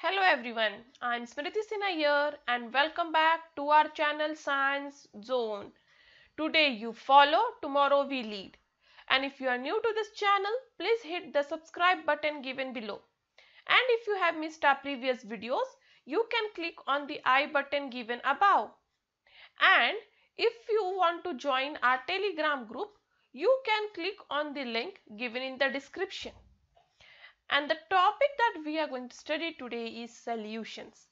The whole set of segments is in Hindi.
Hello everyone, I am Smriti Sinha here and welcome back to our channel Science Zone. Today you follow, tomorrow we lead. And if you are new to this channel, please hit the subscribe button given below. And if you have missed our previous videos, you can click on the I button given above. And if you want to join our telegram group, you can click on the link given in the description. And the topic that we are going to study today is solutions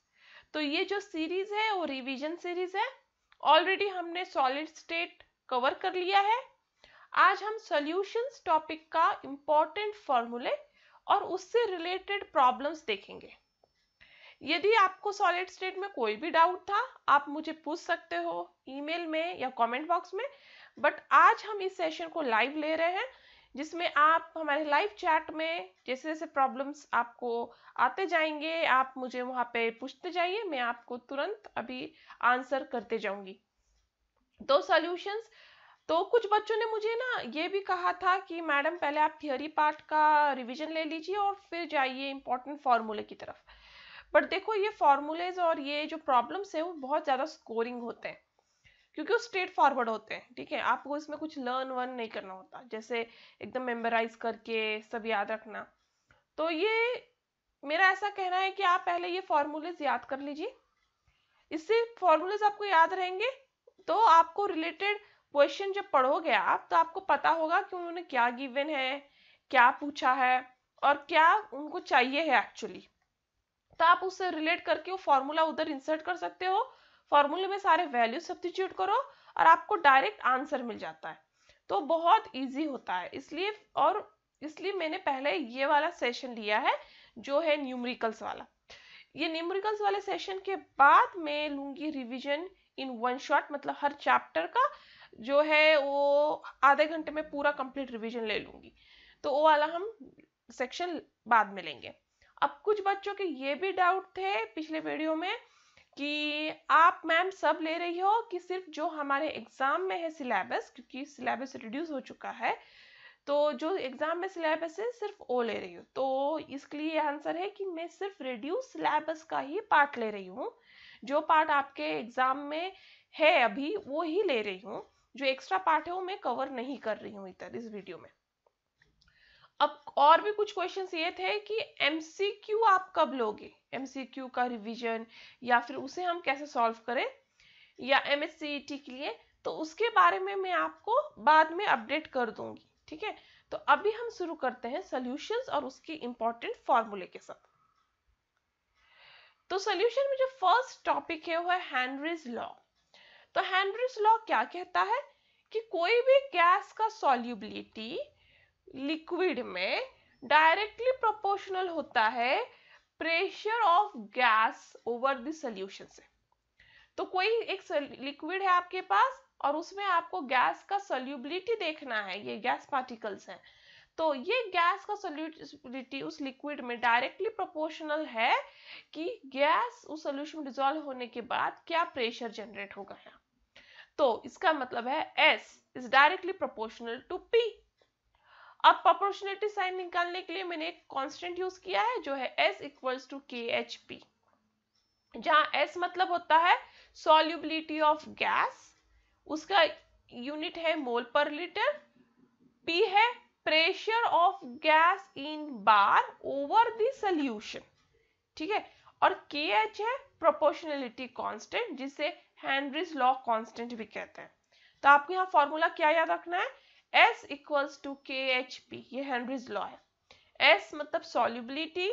तो ये जो सीरीज है वो रिवीजन सीरीज है ऑलरेडी हमने सॉलिड स्टेट कवर कर लिया है आज हम सॉल्यूशंस टॉपिक का इम्पोर्टेंट फॉर्मूले और उससे रिलेटेड प्रॉब्लम्स देखेंगे यदि आपको सॉलिड स्टेट में कोई भी डाउट था आप मुझे पूछ सकते हो ईमेल में या कमेंट बॉक्स में बट आज हम इस सेशन को लाइव ले रहे हैं जिसमें आप हमारे लाइव चैट में जैसे जैसे प्रॉब्लम्स आपको आते जाएंगे आप मुझे वहाँ पे पूछते जाइए मैं आपको तुरंत अभी आंसर करते जाऊंगी तो सॉल्यूशंस तो कुछ बच्चों ने मुझे ना ये भी कहा था कि मैडम पहले आप थियोरी पार्ट का रिविजन ले लीजिए और फिर जाइए इम्पोर्टेंट फार्मूले की तरफ बट देखो ये फार्मूलेज और ये जो प्रॉब्लम्स है वो बहुत ज़्यादा स्कोरिंग होते हैं क्योंकि वो स्ट्रेट फॉरवर्ड होते हैं ठीक है आपको इसमें कुछ लर्न वर्न नहीं करना होता जैसे एकदम मेमोराइज करके सब याद रखना तो ये मेरा ऐसा कहना है कि आप पहले ये फॉर्मूलेज याद कर लीजिए इससे फॉर्मूलेज आपको याद रहेंगे तो आपको रिलेटेड क्वेश्चन जब पढ़ोगे आप तो आपको पता होगा कि उन्होंने क्या गिवन है क्या पूछा है और क्या उनको चाहिए है एक्चुअली तो आप उससे रिलेट करके वो फॉर्मूला उधर इंसर्ट कर सकते हो फॉर्मूले में सारे वैल्यू सब्सिट्यूट करो और आपको डायरेक्ट आंसर मिल जाता है तो बहुत ईजी होता है इसलिए और इसलिए मैंने पहले ये वाला सेशन लिया है जो है न्यूमरिकल्स वाला ये न्यूमरिकल्स वाले सेशन के बाद मैं लूंगी रिविजन इन वन शॉट मतलब हर चैप्टर का जो है वो आधे घंटे में पूरा कंप्लीट रिवीजन ले लूंगी तो वो वाला हम सेक्शन बाद में लेंगे अब कुछ बच्चों के ये भी डाउट थे पिछले वीडियो में कि आप मैम सब ले रही हो कि सिर्फ जो हमारे एग्ज़ाम में है सिलेबस क्योंकि सिलेबस रिड्यूस हो चुका है तो जो एग्ज़ाम में सिलेबस है सिर्फ ओ ले रही हूँ तो इसके लिए आंसर है कि मैं सिर्फ रिड्यूस सिलेबस का ही पार्ट ले रही हूँ जो पार्ट आपके एग्ज़ाम में है अभी वो ही ले रही हूँ जो एक्स्ट्रा पार्ट है वो मैं कवर नहीं कर रही हूँ इधर इस वीडियो में अब और भी कुछ क्वेश्चंस ये थे कि एमसीक्यू आप कब लोगे एमसीक्यू का रिवीजन या फिर उसे हम कैसे सॉल्व करें या एमएससीईटी e के लिए तो उसके बारे में मैं आपको बाद में अपडेट कर दूंगी ठीक है तो अभी हम शुरू करते हैं सॉल्यूशंस और उसके इंपॉर्टेंट फॉर्मूले के साथ तो सोल्यूशन में जो फर्स्ट टॉपिक है वो है लॉ तो हैंनरीज लॉ क्या कहता है कि कोई भी गैस का सॉल्युबिलिटी लिक्विड में डायरेक्टली प्रोपोर्शनल होता है pressure of gas over the solution से तो कोई एक लिक्विड है आपके पास और उसमें आपको गैस का सोल्यूबिलिटी देखना है ये गैस पार्टिकल्स हैं तो ये गैस का सोल्यूबिलिटी उस लिक्विड में डायरेक्टली प्रोपोर्शनल है कि गैस उस सोल्यूशन में डिजोल्व होने के बाद क्या प्रेशर जनरेट होगा तो इसका मतलब है S is directly proportional to P अब प्रोपोर्शनलिटी साइन निकालने के लिए मैंने एक कांस्टेंट यूज किया है जो है S equals to K H P जहां एस मतलब होता है सॉल्युबिलिटी ऑफ गैस उसका यूनिट है मोल पर लीटर पी है pressure of gas in bar over the solution ठीक है और के एच है प्रोपोर्शनलिटी कांस्टेंट जिसे हेनरीज लॉ कांस्टेंट भी कहते हैं तो आपको यहाँ फॉर्मूला क्या याद रखना है S equals to K H P ये हेनरीज लॉ है एस मतलब सॉल्युबिलिटी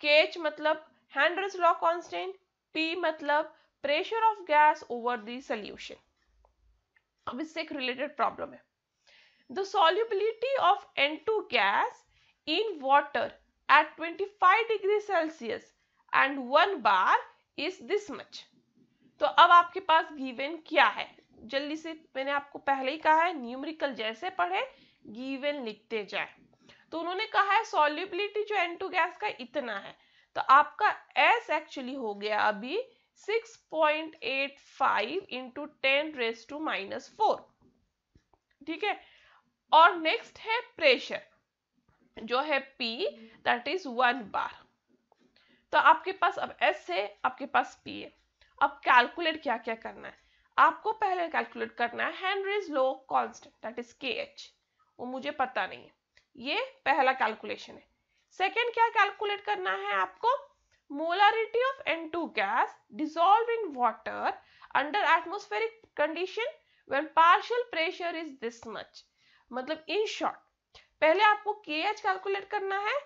के एच मतलब हेनरीज लॉ कांस्टेंट पी मतलब pressure of gas over the solution अब इससे एक रिलेटेड प्रॉब्लम है the solubility of N two gas इन in at twenty five degree Celsius and one bar is this much तो अब आपके पास गिवन क्या है जल्दी से मैंने आपको पहले ही कहा है न्यूमरिकल जैसे पढ़े गिवन लिखते जाए तो उन्होंने कहा है सॉल्युबिलिटी जो एन टू गैस का इतना है तो आपका एस एक्चुअली हो गया अभी 6.85 point into ten raise to minus four ठीक है और नेक्स्ट है प्रेशर जो है P that is one bar तो आपके पास अब एस है आपके पास पी है अब कैलकुलेट क्या क्या करना है आपको पहले कैलकुलेट करना है Henry's law constant that is K H वो मुझे पता नहीं है ये पहला कैलकुलेशन है सेकंड क्या कैलकुलेट करना है आपको molarity of N two gas dissolve in water under atmospheric condition when partial pressure is this much मतलब इन शॉर्ट पहले आपको के एच कैलकुलेट करना है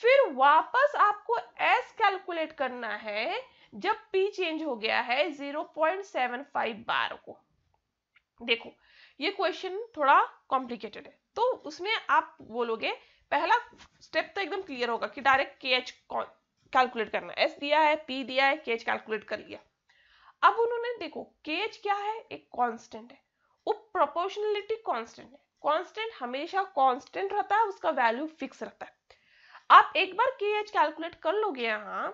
फिर वापस आपको एस कैलकुलेट करना है जब पी चेंज हो गया है 0.75 बार को देखो ये क्वेश्चन थोड़ा कॉम्प्लिकेटेड है तो उसमें आप बोलोगे पहला स्टेप तो एकदम क्लियर होगा कि डायरेक्ट के एच कैलकुलेट करना एस दिया है पी दिया है के एच कैलकुलेट कर लिया अब उन्होंने देखो के एच क्या है एक कांस्टेंट है वो प्रोपोर्शनलिटी कांस्टेंट है कांस्टेंट हमेशा कांस्टेंट रहता है उसका वैल्यू फिक्स रहता है आप एक बार के एच कैलकुलेट कर लोगे यहाँ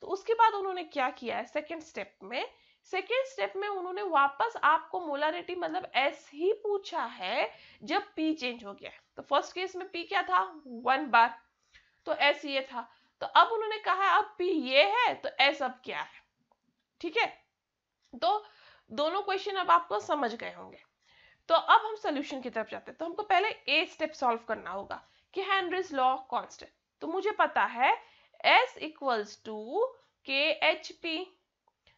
तो उसके बाद उन्होंने क्या किया है सेकेंड स्टेप में सेकेंड स्टेप में उन्होंने वापस आपको मोलारिटी मतलब एस ही पूछा है जब पी चेंज हो गया तो फर्स्ट केस में पी क्या था वन बार तो एस ये था तो अब उन्होंने कहा अब पी ये है तो एस अब क्या है ठीक है तो दोनों क्वेश्चन अब आपको समझ गए होंगे तो अब हम सोल्यूशन की तरफ जाते हैं तो हमको पहले ए स्टेप सॉल्व करना होगा कि हेनरीज लॉ कॉन्स्टेंट तो मुझे पता है S equals to KHP.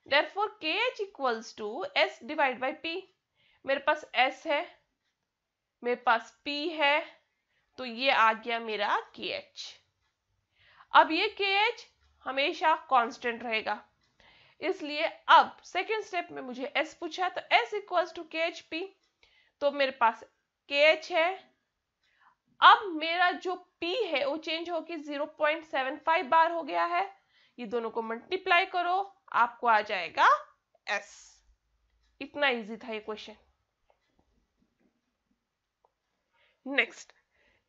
Therefore KH equals to S divided by P. मेरे पास S है मेरे पास P है तो ये आ गया मेरा KH. अब ये KH हमेशा कांस्टेंट रहेगा इसलिए अब सेकेंड स्टेप में मुझे S पूछा तो S equals to K H P तो मेरे पास के एच है अब मेरा जो P है वो चेंज सेवन 0.75 बार हो गया है ये दोनों को मल्टीप्लाई करो आपको आ जाएगा S इतना इजी था ये क्वेश्चन नेक्स्ट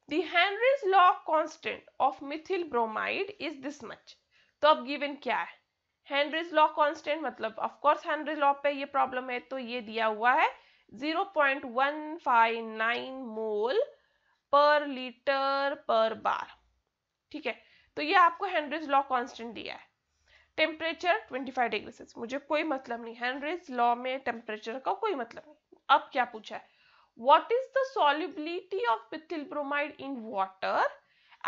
दिनरीज Henry's law constant of methyl bromide is this much तो अब गिवन क्या है हेनरीज लॉ कॉन्स्टेंट मतलब ऑफ कोर्स हेनरीज लॉ पे ये प्रॉब्लम है तो ये दिया हुआ है 0.159 मोल पर लीटर पर बार ठीक है तो ये आपको हेनरीज लॉ कांस्टेंट दिया है टेम्परेचर 25 डिग्री सेल्सियस मुझे कोई मतलब नहीं हेनरीज लॉ में टेम्परेचर का कोई मतलब नहीं अब क्या पूछा है what is the solubility of methyl bromide in water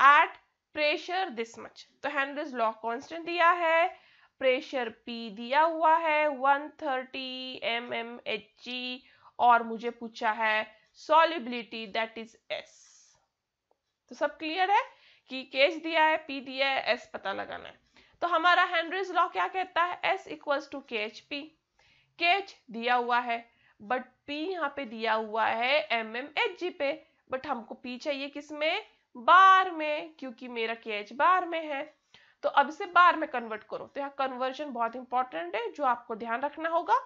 at pressure this much तो हेनरीज लॉ कॉन्स्टेंट दिया है प्रेशर पी दिया हुआ है 130 mmHg और मुझे पूछा है सॉलिबिलिटी दैट इज एस तो सब क्लियर है कि केज दिया है पी दिया है एस पता लगाना है तो हमारा हेनरीज लॉ क्या कहता है S equals to K H P K H दिया हुआ है बट पी यहाँ पे दिया हुआ है एम एम एच जी पे बट हमको पी चाहिए किस में बार में क्योंकि मेरा के एच बार में है तो अब इसे बार में कन्वर्ट करो तो यहाँ कन्वर्जन बहुत इंपॉर्टेंट है जो आपको ध्यान रखना होगा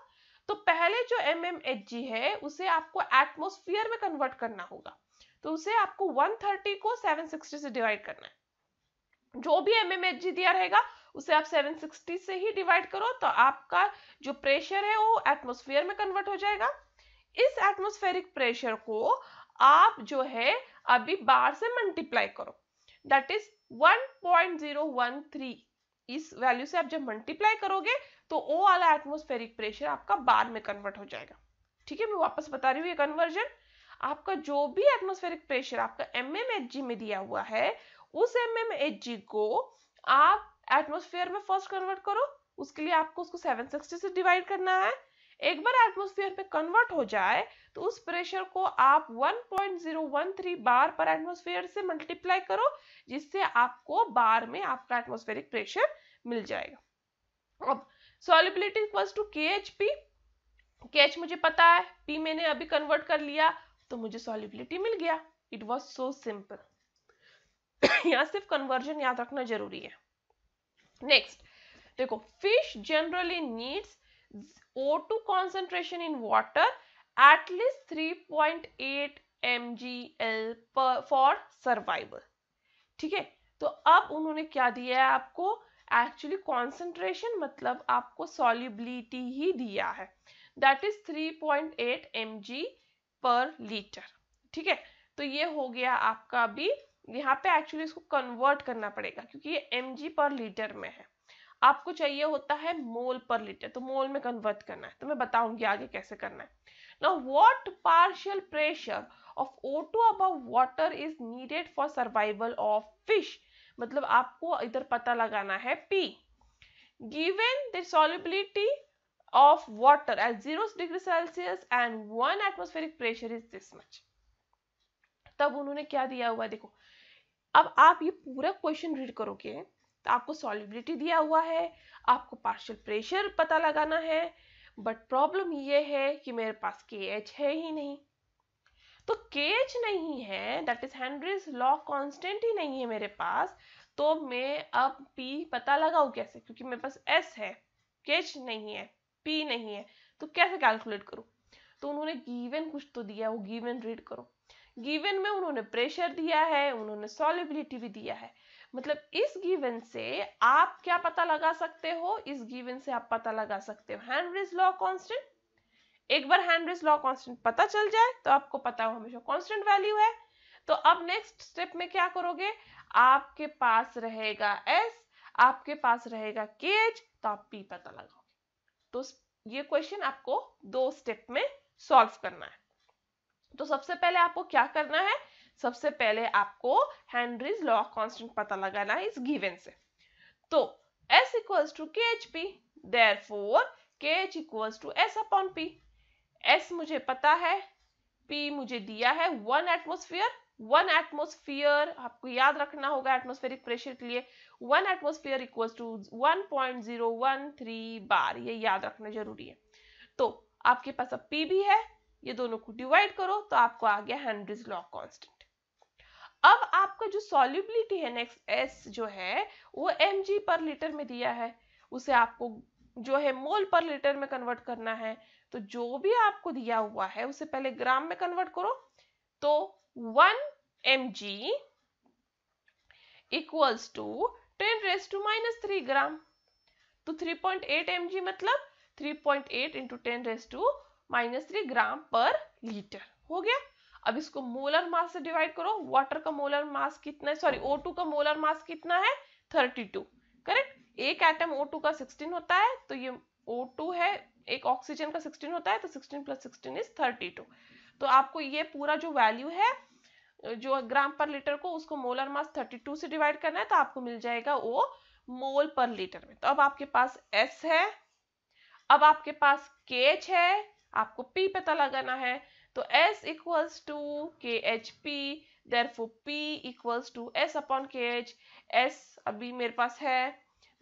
तो पहले जो एम एम एच जी है उसे आपको एटमोस्फियर में कन्वर्ट करना होगा तो उसे आपको 130 को 760 से डिवाइड करना है जो भी एम एम दिया रहेगा उसे आप 760 से ही डिवाइड करो तो आपका जो प्रेशर है वो एटमोस्फेयर में कन्वर्ट हो जाएगा इस एटमोस्फेरिक प्रेशर को आप जो है अभी बार से मल्टीप्लाई करो दैट इज 1.013 इस वैल्यू से आप जब मल्टीप्लाई करोगे तो वो वाला एटमोस्फेरिक प्रेशर आपका बार में कन्वर्ट हो जाएगा ठीक है मैं वापस बता रही हूँ ये कन्वर्जन आपका जो भी एटमोस्फेरिक प्रेशर आपका एम एम में दिया हुआ है उस एम एम को आप एटमोस्फेयर में फर्स्ट कन्वर्ट करो उसके लिए आपको उसको 760 से डिवाइड करना है एक बार एटमोस्फेयर पे कन्वर्ट हो जाए तो उस प्रेशर को आप 1.013 बार पर एटमोस्फेयर से मल्टीप्लाई करो जिससे आपको बार में आपका एटमोस्फेरिक प्रेशर मिल जाएगा अब solubility equals to K H P K H मुझे पता है पी मैंने अभी कन्वर्ट कर लिया तो मुझे सॉलिबिलिटी मिल गया इट वॉज सो सिंपल यहाँ सिर्फ कन्वर्जन याद रखना जरूरी है नेक्स्ट देखो fish generally needs in water at least three point eight M G L for survival ठीक है तो अब उन्होंने क्या दिया है आपको एक्चुअली कॉन्सेंट्रेशन मतलब आपको सॉलिबिलिटी ही दिया है दैट इज एम जी पर लीटर ठीक है तो ये हो गया आपका अभी यहाँ पे एक्चुअली इसको कन्वर्ट करना पड़ेगा क्योंकि ये एम पर लीटर में है आपको चाहिए होता है मोल पर लीटर तो मोल में कन्वर्ट करना है तो मैं बताऊंगी आगे कैसे करना है now what partial pressure of O2 above water is needed for survival of fish मतलब आपको इधर पता लगाना है P given the solubility of water at 0 degree Celsius and one atmospheric pressure is this much. तब उन्होंने क्या दिया हुआ देखो अब आप ये पूरा क्वेश्चन रीड करोगे तो आपको सॉलिबिलिटी दिया हुआ है आपको पार्शियल प्रेशर पता लगाना है बट प्रॉब्लम ये है कि मेरे पास के एच है ही नहीं तो के एच नहीं है that is Henry's law constant ही नहीं है मेरे पास तो मैं अब पी पता लगाऊ कैसे क्योंकि मेरे पास एस है के एच नहीं है पी नहीं है तो कैसे कैलकुलेट करो तो उन्होंने गिवन कुछ तो दिया वो गिवन रीड करो गिवन में उन्होंने प्रेशर दिया है उन्होंने सॉलिबिलिटी भी दिया है मतलब इस गिवन से आप क्या पता लगा सकते हो इस गिवन से आप पता लगा सकते हो हैंनरीज लॉ कॉन्स्टेंट एक बार हैंनरीज लॉ कॉन्स्टेंट पता चल जाए तो आपको पता हो हमेशा कॉन्स्टेंट वैल्यू है तो अब नेक्स्ट स्टेप में क्या करोगे आपके पास रहेगा एस आपके पास रहेगा केज तो आप पी पता लगाओ तो ये क्वेश्चन आपको दो स्टेप में सॉल्व करना है तो सबसे पहले आपको क्या करना है सबसे पहले आपको हेनरीज लॉ कांस्टेंट पता लगाना है इस गिवन से तो s equals to K H P therefore K H equals to S upon P S मुझे पता है पी मुझे दिया है वन एटमोस्फियर वन एटमोस्फियर आपको याद रखना होगा एटमोस्फेरिक प्रेशर के लिए one atmosphere equal to one point zero one three bar ये याद रखना जरूरी है तो आपके पास अब पी भी है ये दोनों को डिवाइड करो तो आपको आ गया हेनरीज लॉ कॉन्स्टेंट अब आपका जो सॉल्युबिलिटी है नेक्स्ट एस जो है वो एम पर लीटर में दिया है उसे आपको जो है मोल पर लीटर में कन्वर्ट करना है तो जो भी आपको दिया हुआ है उसे पहले ग्राम में कन्वर्ट करो तो one mg equals to ten raise to minus three gram तो 3.8 पॉइंट एट मतलब 3.8 point eight into ten raise to minus three gram per litre हो गया अब इसको मोलर मास से डिवाइड करो वाटर का मोलर मास कितना है सॉरी टू का मोलर मास कितना है थर्टी टू करेक्ट एक एटम टू का सिक्सटीन होता है तो ये ओ टू है एक ऑक्सीजन का सिक्सटीन होता है तो sixteen plus sixteen is two तो आपको ये पूरा जो वैल्यू है जो ग्राम पर लीटर को उसको मोलर मास 32 से डिवाइड करना है तो आपको मिल जाएगा वो मोल पर लीटर में तो अब आपके पास एस है अब आपके पास के है आपको पी पता लगाना है तो S equals to K H P therefore P equals to S upon K H S अभी मेरे पास है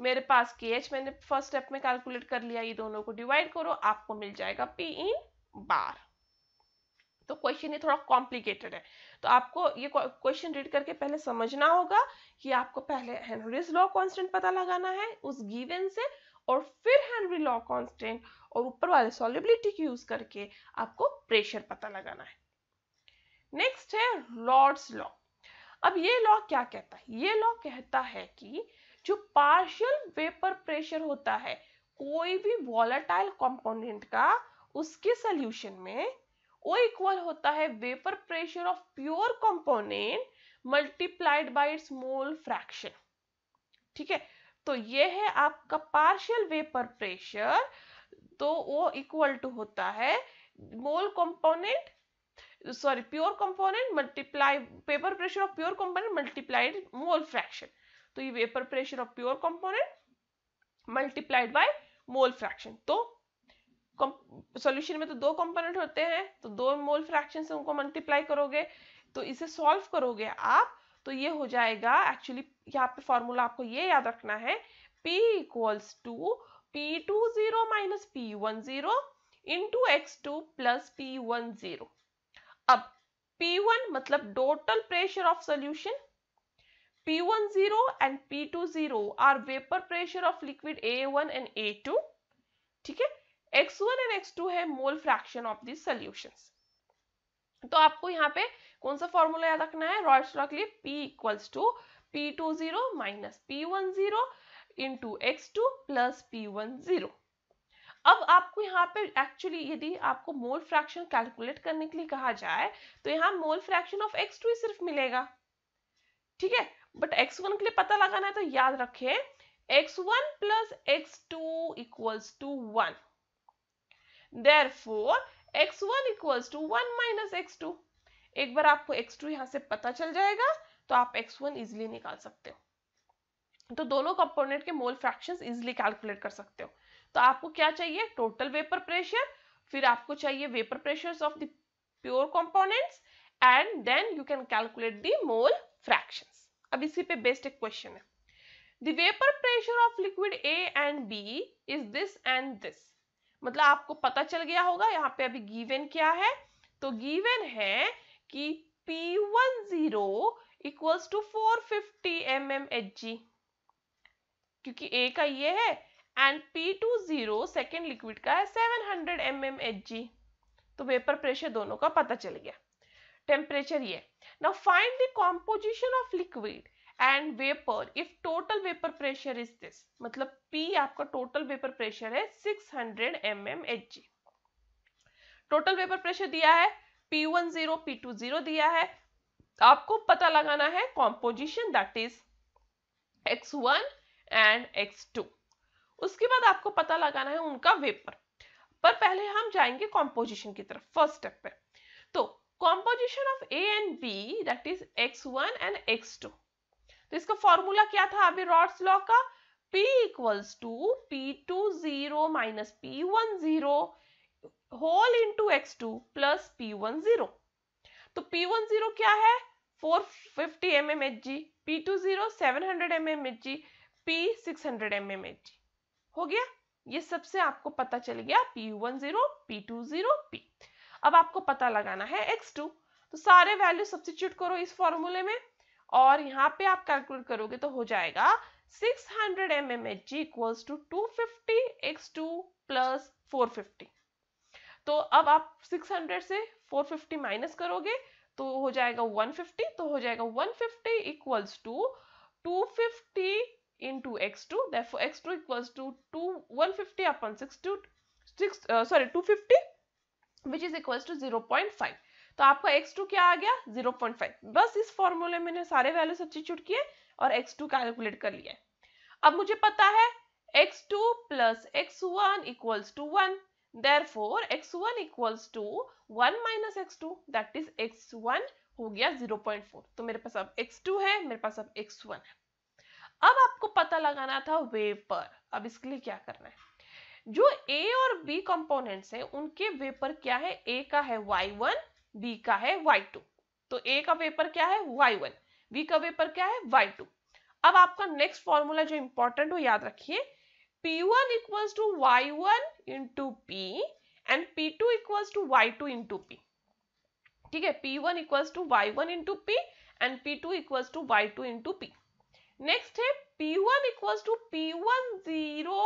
मेरे पास के एच मैंने फर्स्ट स्टेप में कैलकुलेट कर लिया ये दोनों को डिवाइड करो आपको मिल जाएगा पी इन बार तो क्वेश्चन ये थोड़ा कॉम्प्लिकेटेड है तो आपको ये क्वेश्चन रीड करके पहले समझना होगा कि आपको पहले हेनरीज लॉ कांस्टेंट पता लगाना है उस गिवन से और फिर हेनरी लॉ कांस्टेंट और ऊपर वाले सॉलिबिलिटी की यूज करके आपको प्रेशर पता लगाना है नेक्स्ट है लॉर्ड्स लॉ अब ये लॉ क्या कहता है ये लॉ कहता है कि जो पार्शियल वेपर प्रेशर होता है कोई भी वॉलेटाइल कंपोनेंट का उसके सोल्यूशन में ओ इक्वल होता है vapour pressure of pure component multiplied by its mole fraction ठीक है तो ये है आपका पार्शियल वेपर प्रेशर तो वो इक्वल टू होता है mole component sorry pure component multiply vapour pressure of pure component multiplied mole fraction तो ये vapour pressure of pure component multiplied by mole fraction तो सॉल्यूशन में तो दो कंपोनेंट होते हैं तो दो मोल फ्रैक्शन से उनको मल्टीप्लाई करोगे तो इसे सॉल्व करोगे आप तो ये हो जाएगा एक्चुअली यहाँ पे फॉर्मूला आपको ये याद रखना है P equals to P two zero minus P one zero to x two plus P one zero अब P1 मतलब total pressure of solution P10 and P20 are vapor pressure of liquid A1 and A2. ठीक है x1 एंड x2 है mole fraction of the solutions तो आपको यहाँ पे कौन सा फॉर्मूला याद रखना है रॉयट्स लॉ के लिए p equals to P two zero minus P one zero into x two plus P one zero अब आपको यहाँ पे एक्चुअली यदि आपको मोल फ्रैक्शन कैलकुलेट करने के लिए कहा जाए तो यहाँ mole fraction of x two ही सिर्फ मिलेगा ठीक है बट एक्स वन के लिए पता लगाना है तो याद रखें x one plus x two equals to one therefore x1 equals to 1 minus x2 एक बार आपको x2 यहां से पता चल जाएगा तो आप x1 इजिली निकाल सकते हो तो दोनों कंपोनेंट के मोल फ्रैक्शंस इजिली कैलकुलेट कर सकते हो तो आपको क्या चाहिए टोटल वेपर प्रेशर फिर आपको चाहिए vapour pressure of the pure components and then you can calculate the mole fractions अब इसी पे बेस्ट एक क्वेश्चन है the vapour pressure of liquid A and B is this and this मतलब आपको पता चल गया होगा यहाँ पे अभी गिवन क्या है तो गिवन है कि P10 one zero equals to four fifty क्योंकि A का ये है and P two zero second liquid का है seven hundred M M H g तो वेपर प्रेशर दोनों का पता चल गया टेम्परेचर ये now find the composition of liquid and vapour if total vapour pressure is this मतलब पी आपका टोटल वेपर प्रेशर है 600 hundred M M H g total vapour pressure दिया है P one zero P two zero दिया है आपको पता लगाना है composition that is x one and x two उसके बाद आपको पता लगाना है उनका वेपर पर पहले हम जाएंगे कॉम्पोजिशन की तरफ फर्स्ट स्टेप पे तो composition of A and B that is x one and x two तो इसका फॉर्मूला क्या था अभी रॉड्स लॉ का P equals to P two zero minus P one zero whole into x two plus P one zero तो पी वन जीरो क्या है four fifty m M H g P two zero seven hundred M M H g P six hundred M M H जी हो गया ये सबसे आपको पता चल गया P one zero P two zero P अब आपको पता लगाना है एक्स टू तो सारे वैल्यू सब्सिट्यूट करो इस फॉर्मूले में और यहाँ पे आप कैलकुलेट करोगे तो हो जाएगा 600 hundred M M H g equals to two fifty x two plus four fifty तो अब आप 600 से 450 माइनस करोगे तो हो जाएगा 150 तो हो जाएगा 150 fifty equals to two fifty into x two therefore x two equals to to one fifty upon six two six sorry two fifty which is equals to zero point five तो आपका x2 क्या आ गया 0.5 बस इस फॉर्मूले में सारे वैल्यू सब्सिट्यूट किए और x2 कैलकुलेट कर लिया अब मुझे पता है x2 two plus x one equals to one therefore x one equals to one minus x two that is x one हो गया 0.4 तो मेरे पास अब x2 है मेरे पास अब x1 है अब आपको पता लगाना था वेव पर अब इसके लिए क्या करना है जो a और b कंपोनेंट्स हैं उनके वेव पर क्या है a का है y1 बी का है वाई टू तो ए का पेपर क्या है वाई वन बी का पेपर क्या है वाई टू अब आपका नेक्स्ट फॉर्मूला जो इंपॉर्टेंट हो याद रखिए P one equals to Y one into P and P two equals to Y two into P ठीक है P one equals to Y one into P and P two equals to Y two into P next है P one equals to P one zero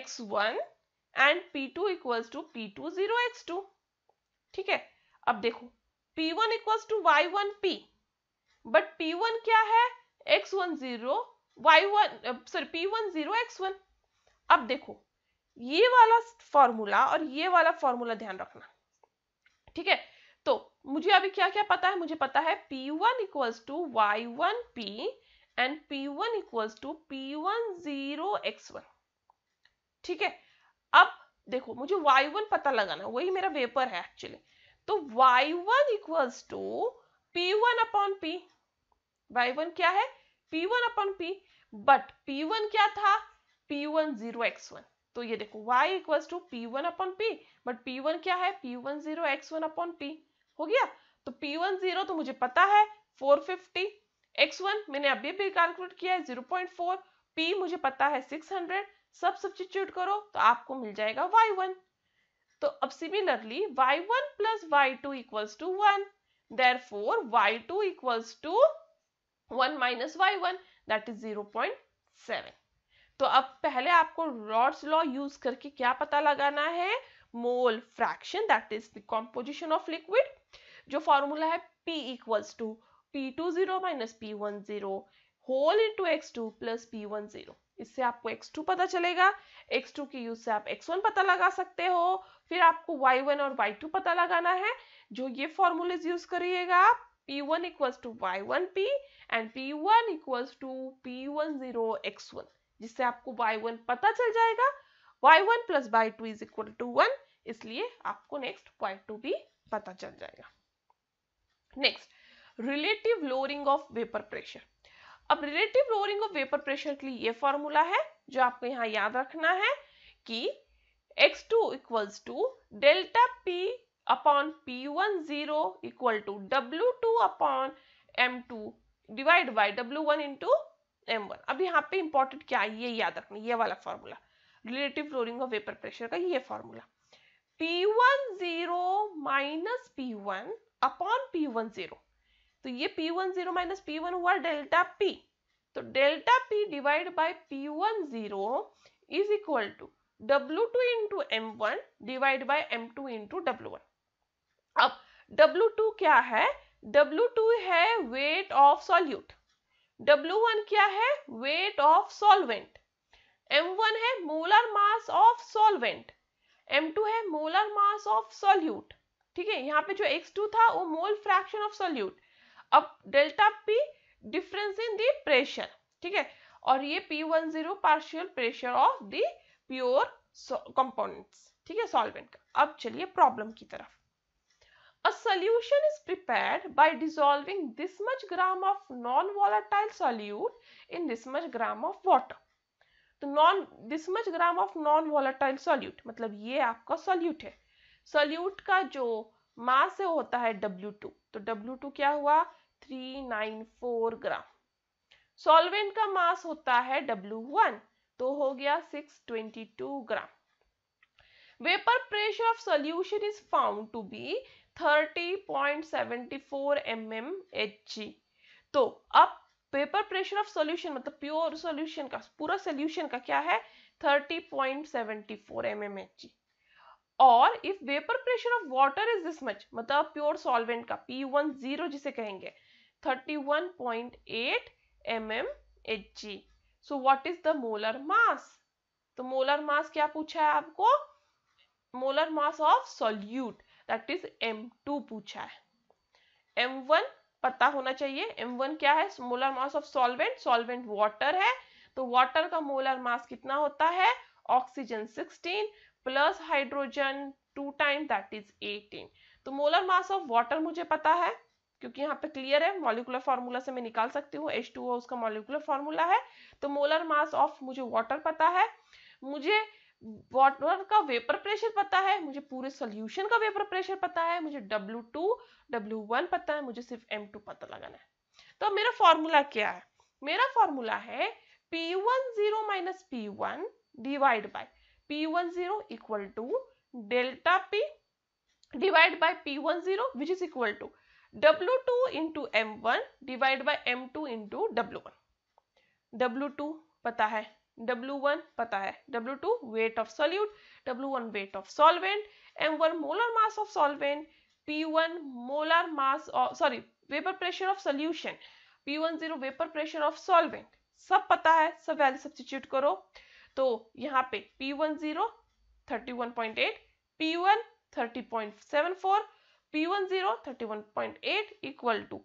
x one and P two equals to P two zero x two ठीक है अब देखो P1 one equals to Y one P but P1 क्या है x one zero Y one sorry P one zero x one अब देखो ये वाला फॉर्मूला और ये वाला फॉर्मूला ध्यान रखना ठीक है तो मुझे अभी क्या क्या पता है मुझे पता है P1 one equals to Y one P and P one equals to P one zero x one ठीक है अब देखो मुझे y1 पता लगाना वही मेरा वेपर है एक्चुअली तो y1 one equals to P one upon P Y one क्या है p1 one upon P but P one क्या था p1 one zero x one तो ये देखो y equals to P one upon P but P one क्या है P one zero x one upon P हो गया तो पी वन जीरो तो मुझे पता है फोर फिफ्टी एक्स वन मैंने अभी भी कैलकुलेट किया है जीरो पॉइंट फोर पी मुझे पता है सिक्स हंड्रेड सब सब्सिट्यूट करो तो आपको मिल जाएगा वाई वन तो अब similarly y1 one plus Y two equals to one therefore Y two equals to one minus Y one that is zero point seven तो अब पहले आपको रॉड्स लॉ यूज करके क्या पता लगाना है mole fraction that is the composition of liquid जो फॉर्मूला है P equals to P two zero minus P one zero whole into x two plus P one zero इससे आपको x2 पता चलेगा x2 के यूज से आप x1 पता लगा सकते हो फिर आपको y1 और y2 पता लगाना है जो ये फॉर्मूलेज यूज करिएगा p1 one equals to Y one P and P one equals to P one zero x one जिससे आपको y1 पता चल जाएगा y1 one plus Y two is equal to one इसलिए आपको नेक्स्ट y2 भी पता चल जाएगा next relative lowering of vapour pressure अब relative lowering of vapour pressure के लिए ये फॉर्मूला है जो आपको यहाँ याद रखना है कि x two equals to delta P upon P one zero equal to W two upon M two divide by W one into M one अब यहाँ पे इंपॉर्टेंट क्या है ये याद रखना ये वाला formula relative lowering of vapour pressure का ये formula P one zero minus P one upon P one zero तो ये P one zero minus P हुआ डेल्टा P तो delta P divide by P one zero is equal to W two into M one divide by M two into W one अब W2 क्या है W2 है वेट ऑफ सॉल्यूट W1 क्या है वेट ऑफ सॉल्वेंट M1 है molar mass of solvent M2 है मोलर मास ऑफ सॉल्यूट ठीक है यहाँ पे जो x2 था वो मोल फ्रैक्शन ऑफ सॉल्यूट अब delta P difference in the pressure ठीक है और ये P one zero partial pressure of the pure components ठीक है सॉल्वेंट का अब चलिए प्रॉब्लम की तरफ a solution is prepared by dissolving this much gram of non volatile solute in this much gram of water तो non this much gram of non volatile solute मतलब ये आपका सॉल्यूट है सॉल्यूट का जो मास है होता है W2 तो W2 क्या हुआ फोर ग्राम सॉल्वेंट का मास होता है W1 तो हो गया 622 gram vapour pressure of solution is found to be 30.74 mm Hg तो अब पेपर प्रेशर ऑफ सॉल्यूशन मतलब प्योर सॉल्यूशन का पूरा सॉल्यूशन का क्या है 30.74 mm Hg और if vapour pressure of water is this much मतलब प्योर सॉल्वेंट का P10 जिसे कहेंगे 31.8 mmHg. So what is the molar mass? तो मोलर मास क्या पूछा है आपको molar mass of solute that is M2 पूछा है M1 पता होना चाहिए M1 क्या है molar mass of solvent solvent water है तो वाटर का मोलर मास कितना होता है oxygen 16 plus hydrogen two time that is 18 तो मोलर मास ऑफ वाटर मुझे पता है क्योंकि यहाँ पे क्लियर है मॉलिकुलर फार्मूला से मैं निकाल सकती हूँ एच टू उसका मॉलिकुलर फार्मूला है तो मोलर मास ऑफ मुझे वाटर पता है मुझे वाटर का वेपर प्रेशर पता है मुझे पूरे सोल्यूशन का वेपर प्रेशर पता है मुझे W2, W1 पता है मुझे सिर्फ एम टू पता लगाना है तो मेरा फॉर्मूला क्या है मेरा फॉर्मूला है P one zero minus P one divide by P one zero equal to delta P divide by P one zero which is equal to W2 into M1 divide by M2 into W1. W2 पता है W1 पता है W2 weight of solute, W1 weight of solvent, M1 molar mass of solvent, P1 molar mass of sorry vapor pressure of solution, P1 zero vapor pressure of solvent. सब पता है सब वैल्यू सब्सटीट्यूट करो तो यहाँ पे P10 31.8, P1 30.74 P one zero thirty one point eight equal to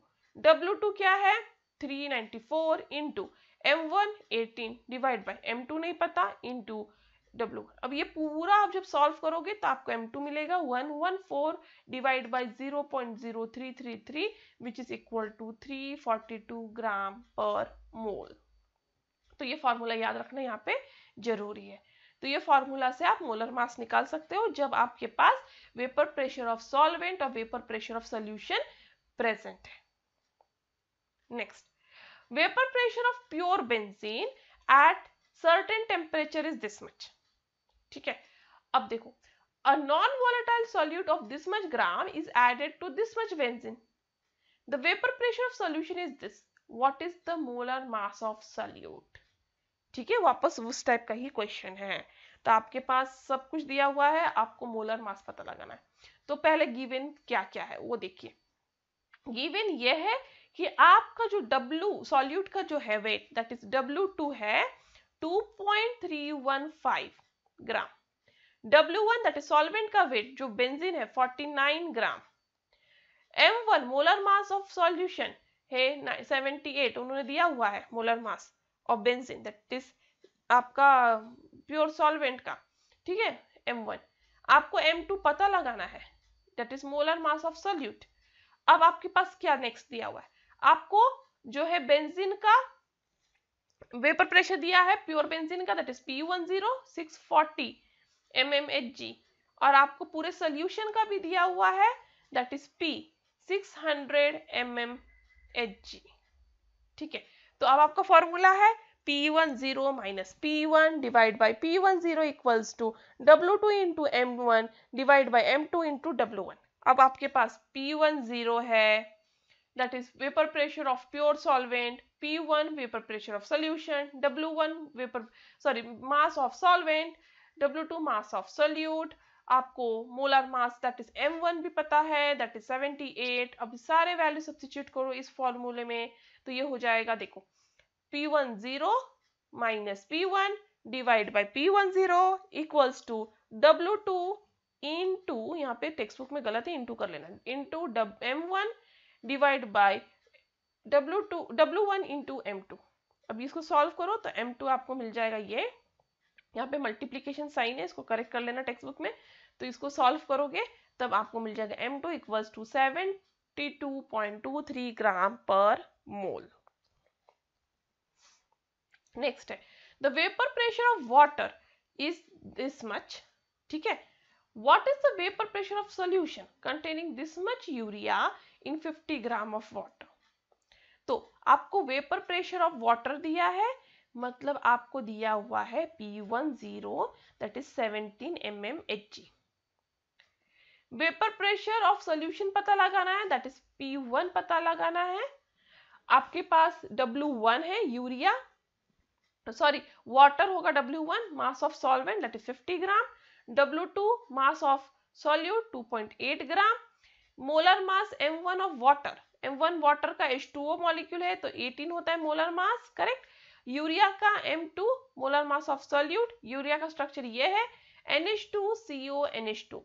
W two क्या है three ninety four into M one eighteen divide by M two नहीं पता इंटू डब्ल्यू अब ये पूरा आप जब सॉल्व करोगे तो आपको एम टू मिलेगा one one four divide by zero point zero three three three which is equal to three forty two gram पर मोल तो ये फॉर्मूला याद रखना यहाँ पे जरूरी है तो ये फॉर्मूला से आप मोलर मास निकाल सकते हो जब आपके पास वेपर प्रेशर ऑफ सॉल्वेंट और vapour pressure of solution present है next vapour pressure of pure benzene at certain temperature is this much ठीक है अब देखो a non volatile solute of this much gram is added to this much benzene the vapour pressure of solution is this what is the molar mass of solute ठीक है वापस उस टाइप का ही क्वेश्चन है तो आपके पास सब कुछ दिया हुआ है आपको मोलर मास पता लगाना है तो पहले गिवन क्या क्या है वो देखिए गिवन ये है कि आपका जो W सॉल्यूट का जो है वेट दैट इज W2 है 2.315 gram W1 that is solvent का वेट जो बेंजीन है 49 gram M1 molar mass of solution है 78 उन्होंने दिया हुआ है मोलर मास और बेंजीन दैट इज आपका प्योर सॉल्वेंट का ठीक है M1 आपको M2 पता लगाना है that is molar mass of solute अब आपके पास क्या नेक्स्ट दिया हुआ है आपको जो है बेंजीन का वेपर प्रेशर दिया है प्योर बेंजीन का that is P one zero six forty M M H G और आपको पूरे सॉल्यूशन का भी दिया हुआ है that is P six hundred M M H G ठीक है तो अब आपका फॉर्मूला है P10 one zero minus P one divide by P one zero equals to W two into M one divide by M two into W one अब आपके पास P10 है that is vapour pressure of pure solvent P1 one vapour pressure of solution W1 one vapour sorry mass of solvent W2 mass of solute आपको molar mass that is m1 भी पता है दैट इज 78 अब सारे वैल्यू सब्सिट्यूट करो इस फॉर्मूले में तो ये हो जाएगा देखो P one zero minus P one divide by P one zero equals to W two into यहाँ पे टेक्स्ट बुक में गलत है इन टू कर लेना into M one divide by W two W one into M two अब इसको सॉल्व करो तो एम टू आपको मिल जाएगा ये यहाँ पे मल्टीप्लीकेशन साइन है इसको करेक्ट कर लेना टेक्स्ट बुक में तो इसको सॉल्व करोगे तब आपको मिल जाएगा M two equals to seventy two point two three gram पर मोल नेक्स्ट है the vapour pressure of water is this much ठीक है what is the vapour pressure of solution containing this much urea in 50 gram of water तो आपको वेपर प्रेशर ऑफ वाटर दिया है मतलब आपको दिया हुआ है P10 one zero that is seventeen M M H G vapour pressure of solution पता लगाना है दैट इज P1 पता लगाना है आपके पास W1 है यूरिया सॉरी वाटर होगा W1 mass of solvent that is 50 gram W2 mass of solute 2.8 gram molar mass M1 of water M1 water का H2O मॉलिक्यूल है तो 18 होता है मोलर मास करेक्ट यूरिया का M two molar mass of solute urea का स्ट्रक्चर ये है N N H H two two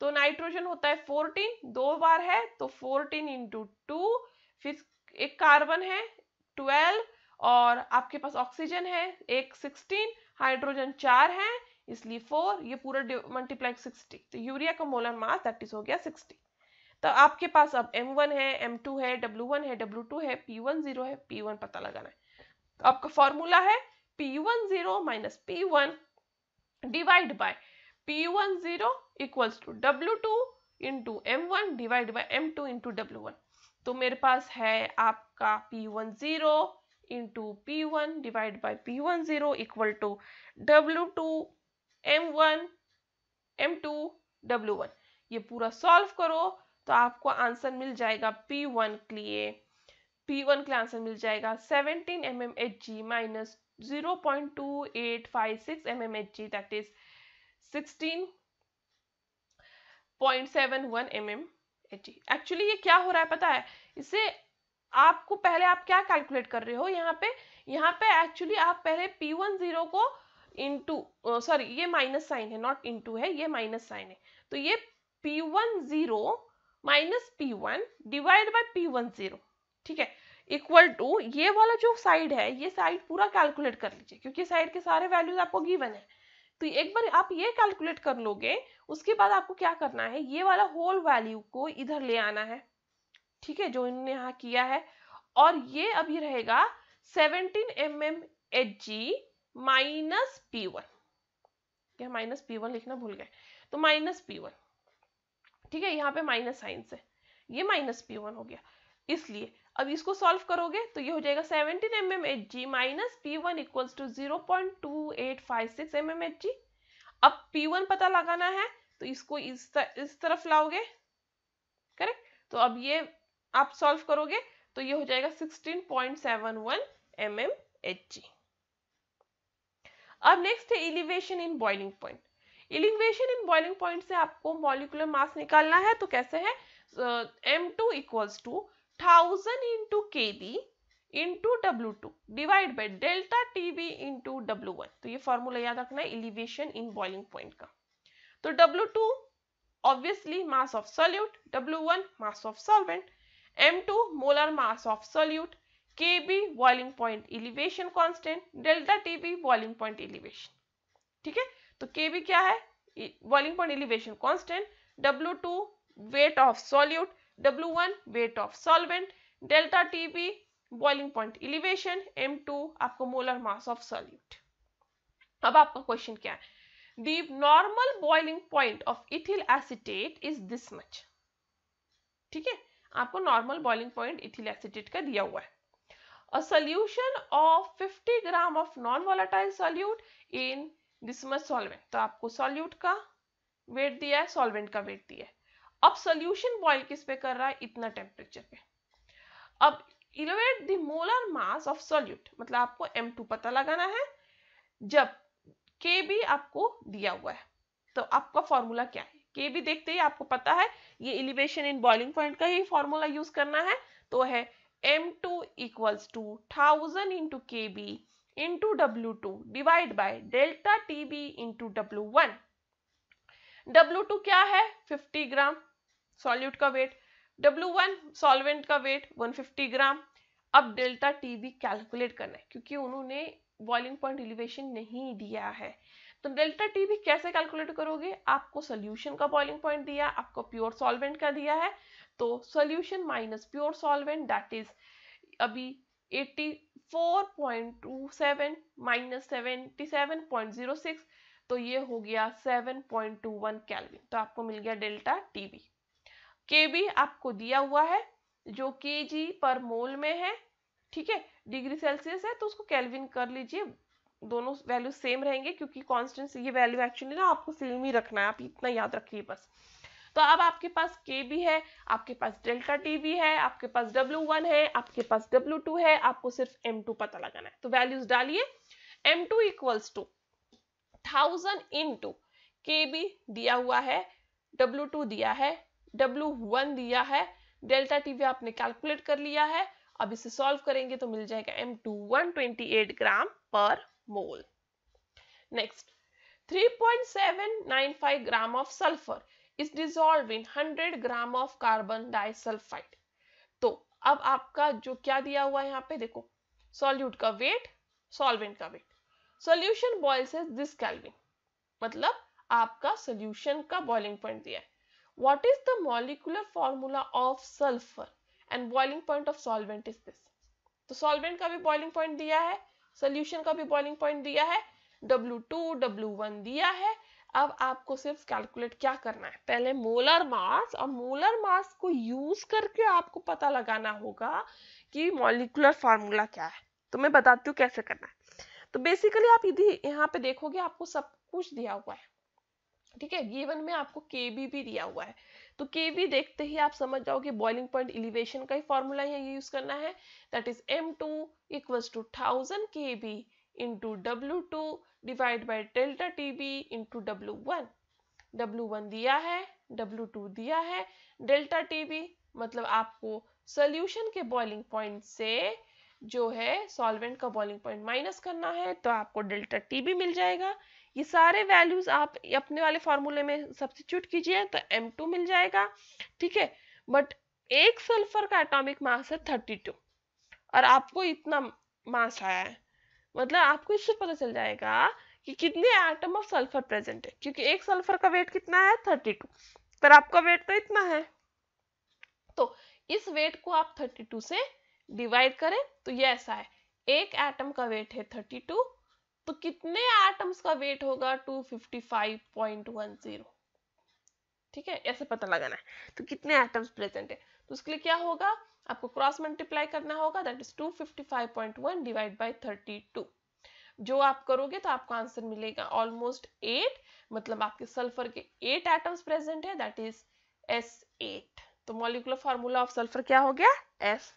तो नाइट्रोजन होता है फोर्टीन दो बार है तो फोर्टीन इंटू टू फिर एक कार्बन है ट्वेल्व और आपके पास ऑक्सीजन है एक सिक्सटीन हाइड्रोजन चार है इसलिए फोर ये पूरा मल्टीप्लाई सिक्सटी तो यूरिया का मोलर मास दैट इज हो गया सिक्सटी तो आपके पास अब M1 है M2 है W1 है W2 है P10 है P1 पता लगाना है तो आपका फॉर्मूला है P one zero minus P one divide by P one zero equals to W two into M one divide by M two into W one तो मेरे पास है आपका P one zero into P one divide by P one zero equal to W two M one M two W one ये पूरा सॉल्व करो तो आपको आंसर मिल जाएगा पी वन के लिए पी वन के आंसर मिल जाएगा seventeen M M H G minus zero point two eight five six M M H G that is sixteen point seven one M M H G actually ये क्या हो रहा है पता है इसे आपको पहले आप क्या कैलकुलेट कर रहे हो यहाँ पे यहाँ पे एक्चुअली आप पहले पी वन जीरो को इंटू सॉरी ये माइनस साइन है नॉट इंटू है ये माइनस साइन है तो ये P one zero minus P one divide by P one zero ठीक है इक्वल टू ये वाला जो साइड है ये साइड पूरा कैलकुलेट कर लीजिए क्योंकि साइड के सारे वैल्यूज आपको गिवन है तो एक बार आप ये कैलकुलेट कर लोगे उसके बाद आपको क्या करना है ये वाला होल वैल्यू को इधर ले आना है ठीक है जो इन्होंने यहाँ किया है और ये अभी रहेगा 17 M M H G minus P one क्या माइनस पी वन लिखना भूल गए तो माइनस पी वन ठीक है यहाँ पे माइनस साइन से ये माइनस पी वन हो गया इसलिए अब इसको सॉल्व करोगे तो ये हो जाएगा 17 M M H G minus P one equals to zero point two eight five six M M H G अब पी वन पता लगाना है तो इसको इस, तर, इस तरफ लाओगे करेक्ट तो अब ये आप सॉल्व करोगे तो ये हो जाएगा 16.71 point seven one M M H G अब नेक्स्ट है elevation in boiling point elevation in boiling point से आपको मॉलिकुलर मास निकालना है तो कैसे है M two equals to 1000 into kb into W two divide by delta TB into W one तो ये फॉर्मूला याद रखना है इलिवेशन इन बॉइलिंग पॉइंट का तो W two obviously mass of solute W one mass of solvent M two molar mass of solute K B boiling point elevation constant delta T B boiling point elevation ठीक है तो के बी क्या है boiling point elevation constant W two weight of solute W1 weight of solvent delta TB boiling point elevation M2 आपको मोलर मास ऑफ सॉल्यूट अब आपका क्वेश्चन क्या है the normal boiling point of ethyl acetate is this much ठीक है आपको normal boiling point ethyl acetate का दिया हुआ है a solution of 50 gram of non volatile solute in this much solvent तो आपको solute का weight दिया है solvent का weight दिया है अब सोल्यूशन बॉइल किस पे कर रहा है इतना टेम्परेचर पे अब elevate the molar mass of solute मतलब आपको एम टू पता लगाना है जब के बी आपको दिया हुआ है तो आपका फॉर्मूला क्या है के बी देखते ही आपको पता है ये इलिवेशन इन बॉइलिंग पॉइंट का ही फॉर्मूला यूज करना है तो है M two equals to thousand into K B into W two divide by delta T B into W one W two क्या है फिफ्टी ग्राम सॉल्यूट का वेट W1 सॉल्वेंट का वेट 150 ग्राम अब डेल्टा टी भी कैलकुलेट करना है क्योंकि उन्होंने बॉइलिंग पॉइंट एलिवेशन नहीं दिया है तो डेल्टा टी भी कैसे कैलकुलेट करोगे आपको सोल्यूशन का बॉइलिंग पॉइंट दिया आपको प्योर सॉल्वेंट का दिया है तो solution minus pure solvent that is अभी 84.27 माइनस 77.06 तो ये हो गया 7.21 पॉइंट तो आपको मिल गया डेल्टा टी भी के भी आपको दिया हुआ है जो के जी पर मोल में है ठीक है डिग्री सेल्सियस है तो उसको कैलविन कर लीजिए दोनों वैल्यू सेम रहेंगे क्योंकि कॉन्स्टेंट ये वैल्यू एक्चुअली ना आपको सेम ही रखना है आप इतना याद रखिए बस तो अब आपके पास के भी है आपके पास डेल्टा टी भी है आपके पास डब्ल्यू वन है आपके पास डब्ल्यू टू है आपको सिर्फ एम टू पता लगाना है तो वैल्यूज डालिए M two equals to thousand into K B दिया हुआ है डब्ल्यू टू दिया है डब्ल्यू वन दिया है डेल्टा टी भी आपने कैलकुलेट कर लिया है अब इसे सॉल्व करेंगे तो मिल जाएगा M two one twenty eight gram पर mole next three point seven nine five gram of sulphur is dissolve in hundred gram of carbon disulphide तो अब आपका जो क्या दिया हुआ है यहाँ पे देखो सॉल्यूट का वेट सॉल्वेंट का weight solution boils this kelvin मतलब आपका सॉल्यूशन का बॉइलिंग पॉइंट दिया है what is the molecular formula of sulphur and boiling point of solvent is this तो सॉल्वेंट का भी बॉइलिंग पॉइंट दिया है सोल्यूशन का भी बॉइलिंग पॉइंट दिया है W2, W1 दिया है अब आपको सिर्फ कैलकुलेट क्या करना है पहले मोलर मास और मोलर मास को यूज करके आपको पता लगाना होगा कि मॉलिकुलर फॉर्मूला क्या है तो मैं बताती हूँ कैसे करना है तो बेसिकली आप यदि यहाँ पे देखोगे आपको सब कुछ दिया हुआ है ठीक है गिवन में आपको के बी भी दिया हुआ है तो के बी देखते ही आप समझ जाओ कि बॉइलिंग पॉइंट इलिवेशन का ही फॉर्मूला यहाँ यूज करना है that is M two equals to thousand K B into W two divide by delta T B into W one W one दिया है डब्ल्यू टू दिया है डेल्टा टी बी मतलब आपको सोल्यूशन के बॉइलिंग पॉइंट से जो है सॉल्वेंट का बॉइलिंग पॉइंट माइनस करना है तो आपको डेल्टा टी बी मिल जाएगा ये सारे वैल्यूज आप अपने वाले फॉर्मूले में सब्सिट्यूट कीजिए तो एम टू मिल जाएगा ठीक है बट एक सल्फर का एटॉमिक मास है थर्टी टू और आपको इतना मास आया है मतलब आपको इससे पता चल जाएगा कि कितने एटम ऑफ सल्फर प्रेजेंट है क्योंकि एक सल्फर का वेट कितना है थर्टी टू पर आपका वेट तो इतना है तो इस वेट को आप थर्टी टू से डिवाइड करें तो ये ऐसा है एक एटम का वेट है थर्टी टू तो कितने एटम्स का वेट होगा 255.10 ठीक है ऐसे पता लगाना है तो कितने एटम्स प्रेजेंट है तो उसके लिए क्या होगा आपको क्रॉस मल्टीप्लाई करना होगा दैट इज 255.1 डिवाइड बाय 32 जो आप करोगे तो आपको आंसर मिलेगा ऑलमोस्ट 8 मतलब आपके सल्फर के 8 एटम्स प्रेजेंट है दैट इज S8 तो मॉलिकुलर फार्मूला ऑफ सल्फर क्या हो गया S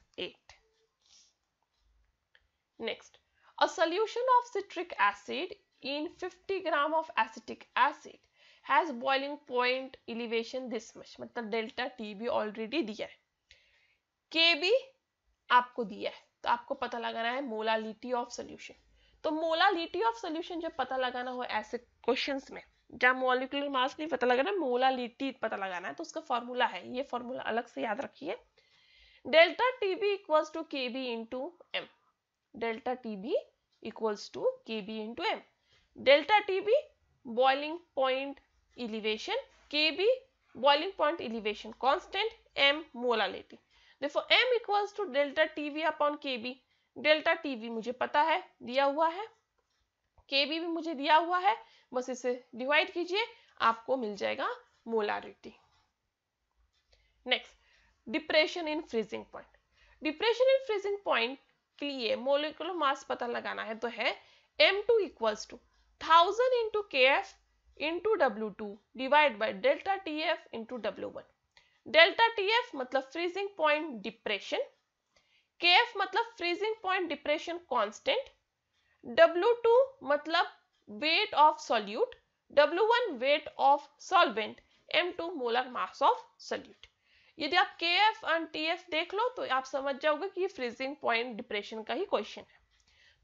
next A solution of citric acid in 50 gram of acetic acid has boiling point elevation this much मतलब डेल्टा टी भी ऑलरेडी दिया है के भी आपको दिया है तो आपको पता लगाना है मोलालिटी ऑफ सोल्यूशन तो मोलालिटी ऑफ सोल्यूशन जब पता लगाना हो ऐसे क्वेश्चन में जहाँ मोलिकुलर मास नहीं पता लगाना मोलालिटी पता लगाना है तो उसका फॉर्मूला है ये फॉर्मूला अलग से याद रखिए delta T B equals to K B into M delta TB equals to KB into M. Delta TB boiling point elevation, KB boiling point elevation constant, M molality. Therefore M equals to delta TB upon KB. Delta TB मुझे पता है दिया हुआ है केबी भी मुझे दिया हुआ है बस इसे डिवाइड कीजिए आपको मिल जाएगा molarity next depression in freezing point depression in freezing point लिए मोलिकुलर मास पता लगाना है तो है M two equals to thousand into K F into W two divide by delta T F into W one delta T F मतलब freezing point depression K F मतलब freezing point depression constant W two मतलब weight of solute W one weight of solvent M two molar mass of solute यदि आप के एफ एंड टी एफ देख लो तो आप समझ जाओगे कि ये फ्रीजिंग पॉइंट डिप्रेशन का ही क्वेश्चन है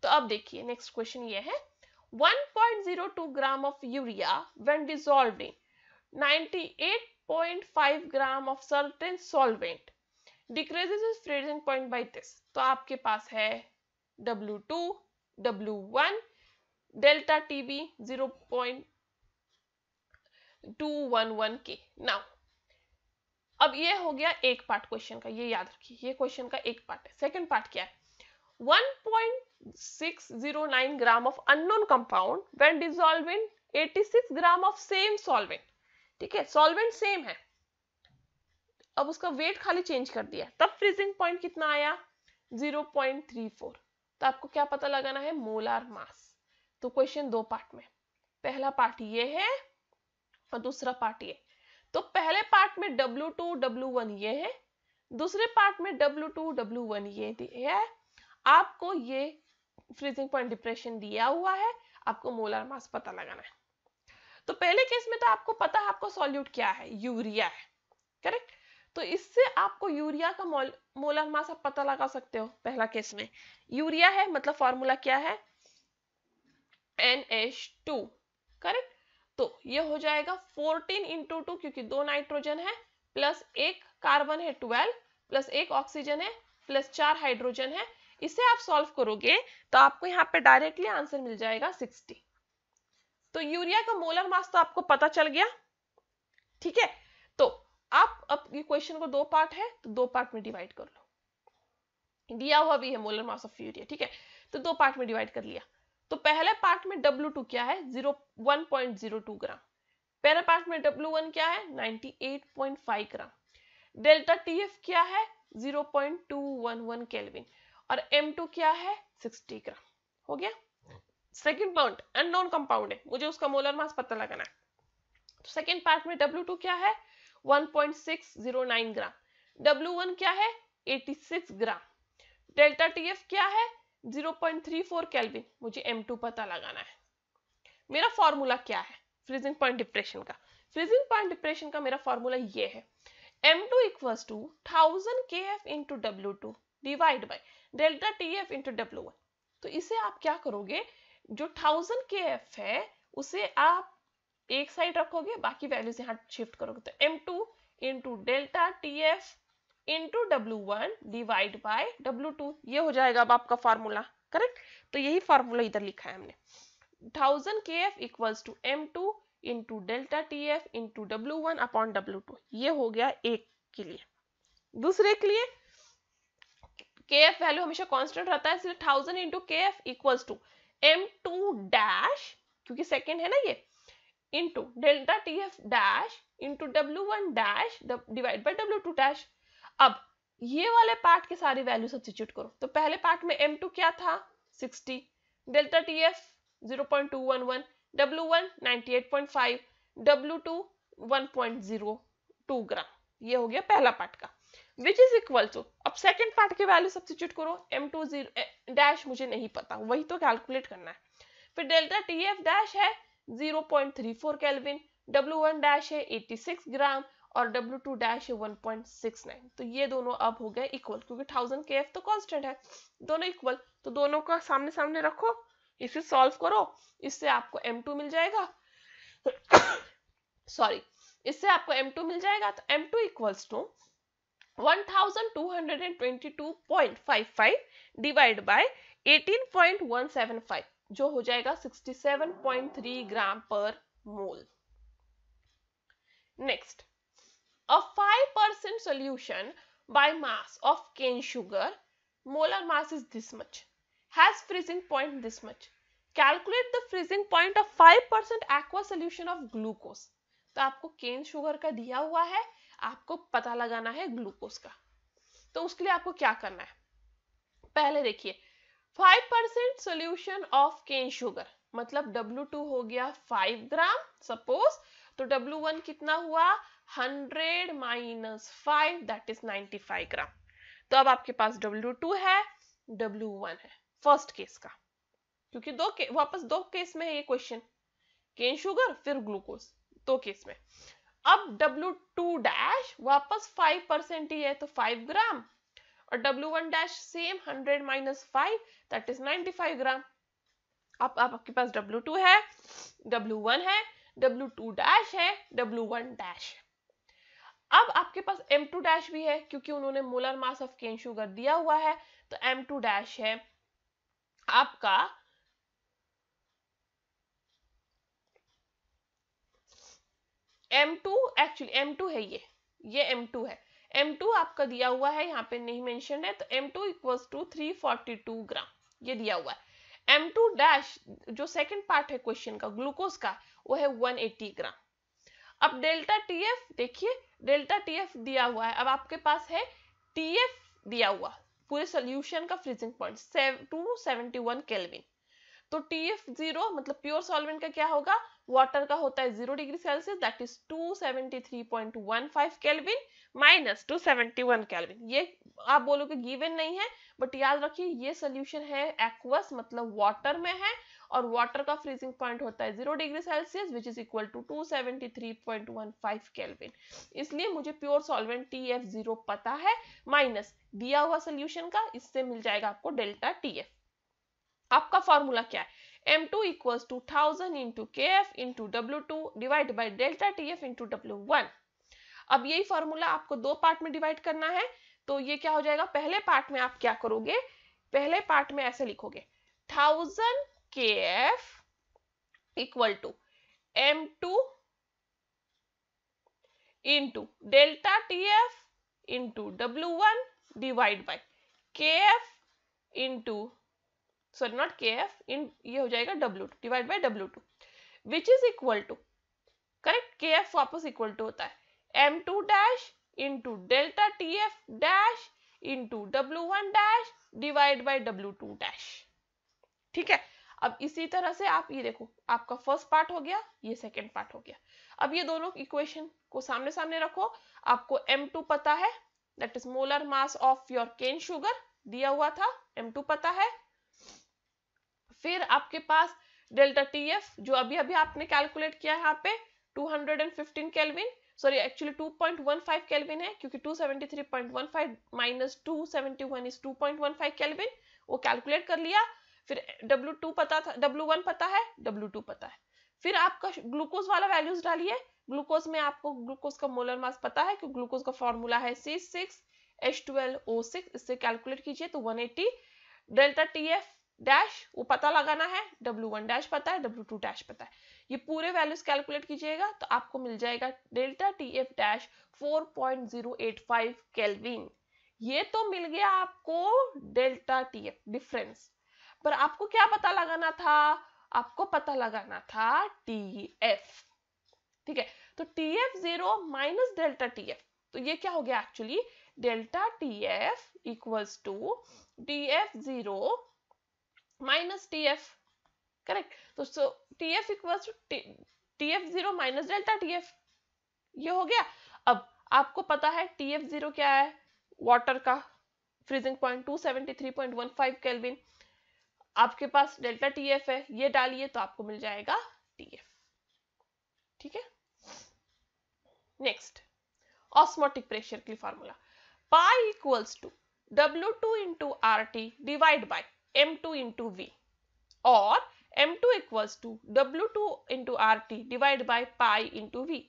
तो अब देखिए नेक्स्ट क्वेश्चन ये है 1.02 gram of urea when dissolved in 98.5 gram of certain solvent decreases is freezing point by this तो आपके पास है W2 W1 डेल्टा टीबी 0.211 के नाउ अब ये हो गया एक पार्ट क्वेश्चन का ये याद रखिए ये क्वेश्चन का एक पार्ट है सेकंड पार्ट क्या है 1.609 gram of unknown compound when dissolve in 86 gram of same solvent ठीक है सॉल्वेंट सेम है अब उसका वेट खाली चेंज कर दिया तब फ्रीजिंग पॉइंट कितना आया 0.34 तो आपको क्या पता लगाना है मोलार मास तो क्वेश्चन दो पार्ट में पहला पार्ट ये है और दूसरा पार्ट ये है तो पहले पार्ट में W2 W1 ये है दूसरे पार्ट में W2 W1 ये है आपको ये फ्रीजिंग पॉइंट डिप्रेशन दिया हुआ है आपको मोलर मास पता लगाना है तो पहले केस में तो आपको पता है आपको सॉल्यूट क्या है यूरिया है करेक्ट तो इससे आपको यूरिया का मोलर मास आप पता लगा सकते हो पहला केस में यूरिया है मतलब फॉर्मूला क्या है एन एच टू करेक्ट तो ये हो जाएगा 14 इंटू टू क्योंकि दो नाइट्रोजन है प्लस एक कार्बन है 12 प्लस एक ऑक्सीजन है प्लस चार हाइड्रोजन है इसे आप सॉल्व करोगे तो आपको यहाँ पे डायरेक्टली आंसर मिल जाएगा 60 तो यूरिया का मोलर मास तो आपको पता चल गया ठीक है तो आप अब ये क्वेश्चन को दो पार्ट है तो दो पार्ट में डिवाइड कर लो दिया हुआ भी है मोलर मास ऑफ यूरिया ठीक है तो दो पार्ट में डिवाइड कर लिया तो पहले पार्ट में W2 क्या है जीरो ग्राम पहले पार्ट में W1 क्या है 98.5 ग्राम डेल्टा TF क्या है 0.211 केल्विन और M2 क्या है 60 ग्राम हो गया सेकंड पॉइंट अननोन कंपाउंड है मुझे उसका मोलर मास पता लगाना है तो सेकेंड पार्ट में W2 क्या है 1.609 ग्राम W1 क्या है 86 ग्राम डेल्टा TF क्या है 0.211 0.34 केल्विन मुझे M2 पता लगाना है मेरा फॉर्मूला क्या है फ्रीजिंग पॉइंट डिप्रेशन का फ्रीजिंग पॉइंट डिप्रेशन का मेरा फॉर्मूला ये है M2 two equals to thousand K F into W two divide by delta T F into W one तो इसे आप क्या करोगे जो थाउजेंड के एफ है उसे आप एक साइड रखोगे बाकी वैल्यूज यहाँ शिफ्ट करोगे तो M2 two into delta T F into W one divide by W two ये हो जाएगा अब आपका फार्मूला करेक्ट तो यही फार्मूला इधर लिखा है हमने thousand K F equals to M two into delta T F into W one upon W two ये हो गया एक के लिए दूसरे के लिए के एफ वैल्यू हमेशा कॉन्स्टेंट रहता है इसलिए thousand into K F equals to M two dash क्योंकि सेकेंड है ना ये into delta T F dash into W one dash divide by W two dash अब ये वाले पार्ट के सारी वैल्यू सब्सिट्यूट करो तो पहले पार्ट में एम टू क्या था sixty delta T F zero point two one one W one ninety eight point five W two one point zero two gram ये हो गया पहला पार्ट का विच इज इक्वल टू अब सेकेंड पार्ट के वैल्यू सब्सिट्यूट करो एम टू जीरो डैश मुझे नहीं पता वही तो कैलकुलेट करना है फिर डेल्टा टी एफ डैश है zero point three four kelvin W one dash है एट्टी सिक्स ग्राम और W2 टू डैश है 1.69 तो ये दोनों अब हो गए इक्वल क्योंकि 1000 kf तो कांस्टेंट है दोनों इक्वल तो दोनों का सामने सामने रखो इसे सॉल्व करो इससे आपको M2 मिल जाएगा सॉरी इससे आपको M2 मिल जाएगा तो M2 equals to 1222.55 divide by 18.175 जो हो जाएगा 67.3 ग्राम पर mole next a 5% solution by mass of cane sugar, molar mass is this much, has freezing point this much. Calculate the freezing point of 5% aqua solution of glucose. तो आपको केन शुगर का दिया हुआ है आपको पता लगाना है ग्लूकोज का तो उसके लिए आपको क्या करना है पहले देखिए 5% percent solution of cane sugar मतलब W2 हो गया 5 ग्राम सपोज तो W1 कितना हुआ hundred minus five that is ninety five gram तो अब आपके पास डब्ल्यू टू है डब्ल्यू वन है फर्स्ट केस का क्योंकि दो के, वापस दो केस में है ये क्वेश्चन केन शुगर फिर ग्लूकोज दो केस में अब डब्ल्यू टू डैश वापस फाइव परसेंट ही है तो फाइव ग्राम और W one dash same hundred minus five that is ninety five gram अब आप, आपके पास डब्ल्यू टू है डब्ल्यू वन है डब्ल्यू टू डैश है डब्ल्यू वन डैश अब आपके पास एम टू डैश भी है क्योंकि उन्होंने molar mass of cane sugar दिया हुआ है तो एम टू डैश है आपका M two actually M two है ये ये एम टू है एम टू आपका दिया हुआ है यहाँ पे नहीं मेंशन है तो M two equals to three forty two gram ये दिया हुआ है एम टू डैश जो सेकेंड पार्ट है क्वेश्चन का ग्लूकोज का वो है वन एट्टी ग्राम अब डेल्टा टी एफ देखिए डेल्टा टी एफ दिया हुआ है अब आपके पास है टी एफ दिया हुआ पूरे सोल्यूशन का freezing point two seventy one kelvin तो टी एफ जीरो मतलब प्योर सॉल्वेंट का क्या होगा वाटर का होता है zero degree Celsius that is two seventy three point one five kelvin minus two seventy one kelvin ये आप बोलोगे गिवन नहीं है बट याद रखिए ये सोल्यूशन है एक्वस मतलब वाटर में है और वाटर का फ्रीजिंग पॉइंट होता है zero degree Celsius which is equal to two seventy three point one five kelvin इसलिए मुझे pure solvent T F zero पता है माइनस दिया हुआ सोल्यूशन का इससे मिल जाएगा आपको डेल्टा टी एफ आपका फॉर्मूला क्या है M two equal to thousand into K F into W two divide by delta T F into W one अब यही फॉर्मूला आपको दो पार्ट में डिवाइड करना है तो ये क्या हो जाएगा पहले पार्ट में आप क्या करोगे पहले पार्ट में ऐसे लिखोगे thousand kf equal to m2 into delta tf into w1 divide by kf into sorry not kf इन ये हो जाएगा w2 divide by w2 which is equal to correct kf वापस इक्वल टू होता है m2 dash into delta tf dash into w1 dash divide by w2 dash ठीक है अब इसी तरह से आप ये देखो आपका फर्स्ट पार्ट हो गया ये सेकेंड पार्ट हो गया अब ये दोनों इक्वेशन को सामने सामने रखो आपको M2 पता है that is molar mass of your cane sugar दिया हुआ था M2 पता है फिर आपके पास डेल्टा टी एफ जो अभी अभी आपने कैलकुलेट किया है यहाँ पे 215 केल्विन सॉरी एक्चुअली 2.15 केल्विन है क्योंकि 273.15 माइनस 271 इज 2.15 केल्विन वो कैलकुलेट कर लिया फिर W2 पता था W1 पता है W2 पता है फिर आपका ग्लूकोज वाला वैल्यूज डालिए ग्लूकोज में आपको ग्लूकोज का मोलर मास पता है क्योंकि ग्लूकोज का फॉर्मूला है C six H twelve O six इससे कैलकुलेट कीजिए तो one eighty delta T F dash वो पता लगाना है डब्ल्यू वन डैश पता है डब्ल्यू टू डैश पता है ये पूरे वैल्यूज कैलकुलेट कीजिएगा तो आपको मिल जाएगा delta T F dash four point zero eight five kelvin ये तो मिल गया आपको डेल्टा टी एफ डिफरेंस पर आपको क्या पता लगाना था आपको पता लगाना था टी एफ ठीक है तो T F zero minus delta T F तो ये क्या हो गया actually delta T F equals to T F zero minus T F correct तो so T F equals to T F zero minus delta T F ये हो गया अब आपको पता है टी एफ जीरो क्या है वाटर का freezing point two seventy three point one five kelvin आपके पास डेल्टा टी एफ है ये डालिए तो आपको मिल जाएगा टी एफ ठीक है नेक्स्ट ऑस्मोटिक प्रेशर के लिए formula pi equals to W two into R T divide by M two into V और M two equals to W two into R T divide by pi into V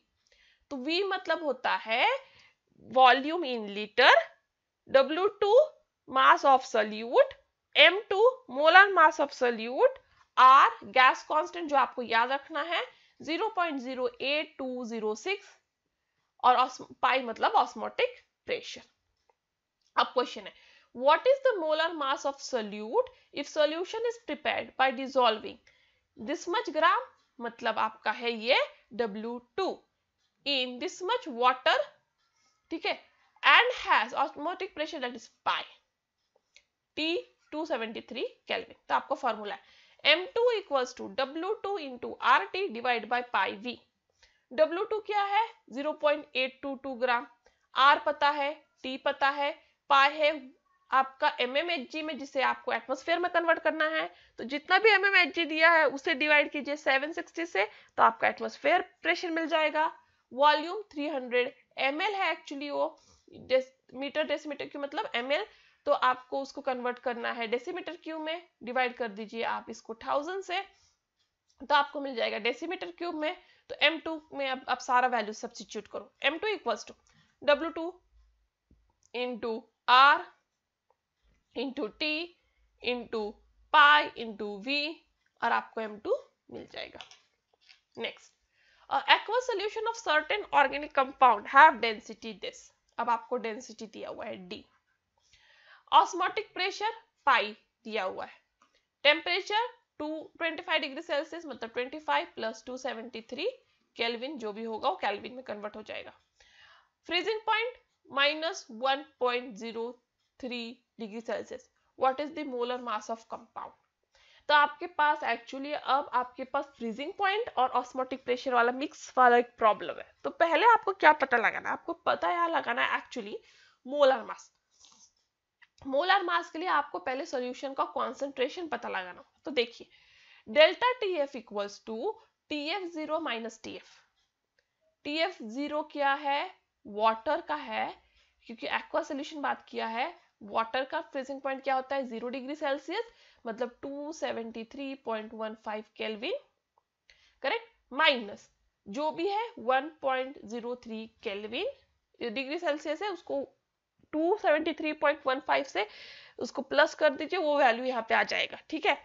तो वी मतलब होता है volume in litre W two mass of solute M two molar mass of solute R gas constant जो आपको याद रखना है 0.08206 और पाई मतलब ऑस्मोटिक प्रेशर अब क्वेश्चन है what is the molar mass of solute if solution is prepared by dissolving this much gram मतलब आपका है ये w2 in this much water ठीक है and has osmotic pressure that is pi t 273 kelvin तो आपका फॉर्मूला है M two equals to W two into R T divide by pi V W two क्या है 0.822 ग्राम आर पता है टी पता है पाई है आपका एम एम एच जी में जिसे आपको एटमोस्फेयर में कन्वर्ट करना है तो जितना भी एम एम एच जी दिया है उसे डिवाइड कीजिए 760 से तो आपका एटमोस्फेयर प्रेशर मिल जाएगा वॉल्यूम 300 एम है एक्चुअली वो मीटर डेसीमीटर की मतलब एम एल तो आपको उसको कन्वर्ट करना है डेसीमीटर क्यूब में डिवाइड कर दीजिए आप इसको थाउजेंड से तो आपको मिल जाएगा डेसीमीटर क्यूब में तो एम टू में अब आप सारा वैल्यू सब्सिट्यूट करो M two equal to W two into R into T into pi into V और आपको एम टू मिल जाएगा next aqua solution of certain organic compound have density this अब आपको डेंसिटी दिया हुआ है डी ऑस्मोटिक प्रेशर पाई दिया हुआ है टेम्परेचर 225 डिग्री सेल्सियस मतलब 25 प्लस 273 केल्विन जो भी होगा वो केल्विन में कन्वर्ट हो जाएगा freezing point minus one degree Celsius what is the molar mass of compound तो आपके पास एक्चुअली अब आपके पास फ्रीजिंग पॉइंट और ऑस्मोटिक प्रेशर वाला मिक्स वाला एक प्रॉब्लम है तो पहले आपको क्या पता लगाना है आपको पता यहाँ लगाना है actually molar mass molar mass के लिए आपको पहले सॉल्यूशन का कॉन्सेंट्रेशन पता लगाना तो देखिए delta T F equals to T F zero minus T F T F zero क्या है वाटर का है क्योंकि एक्वा सोल्यूशन बात किया है वाटर का फ्रीजिंग पॉइंट क्या होता है जीरो डिग्री सेल्सियस मतलब 273.15 केल्विन करेक्ट माइनस जो भी है 1.03 केल्विन डिग्री सेल्सियस है उसको 273.15 से उसको प्लस कर दीजिए वो वैल्यू यहाँ पे आ जाएगा ठीक है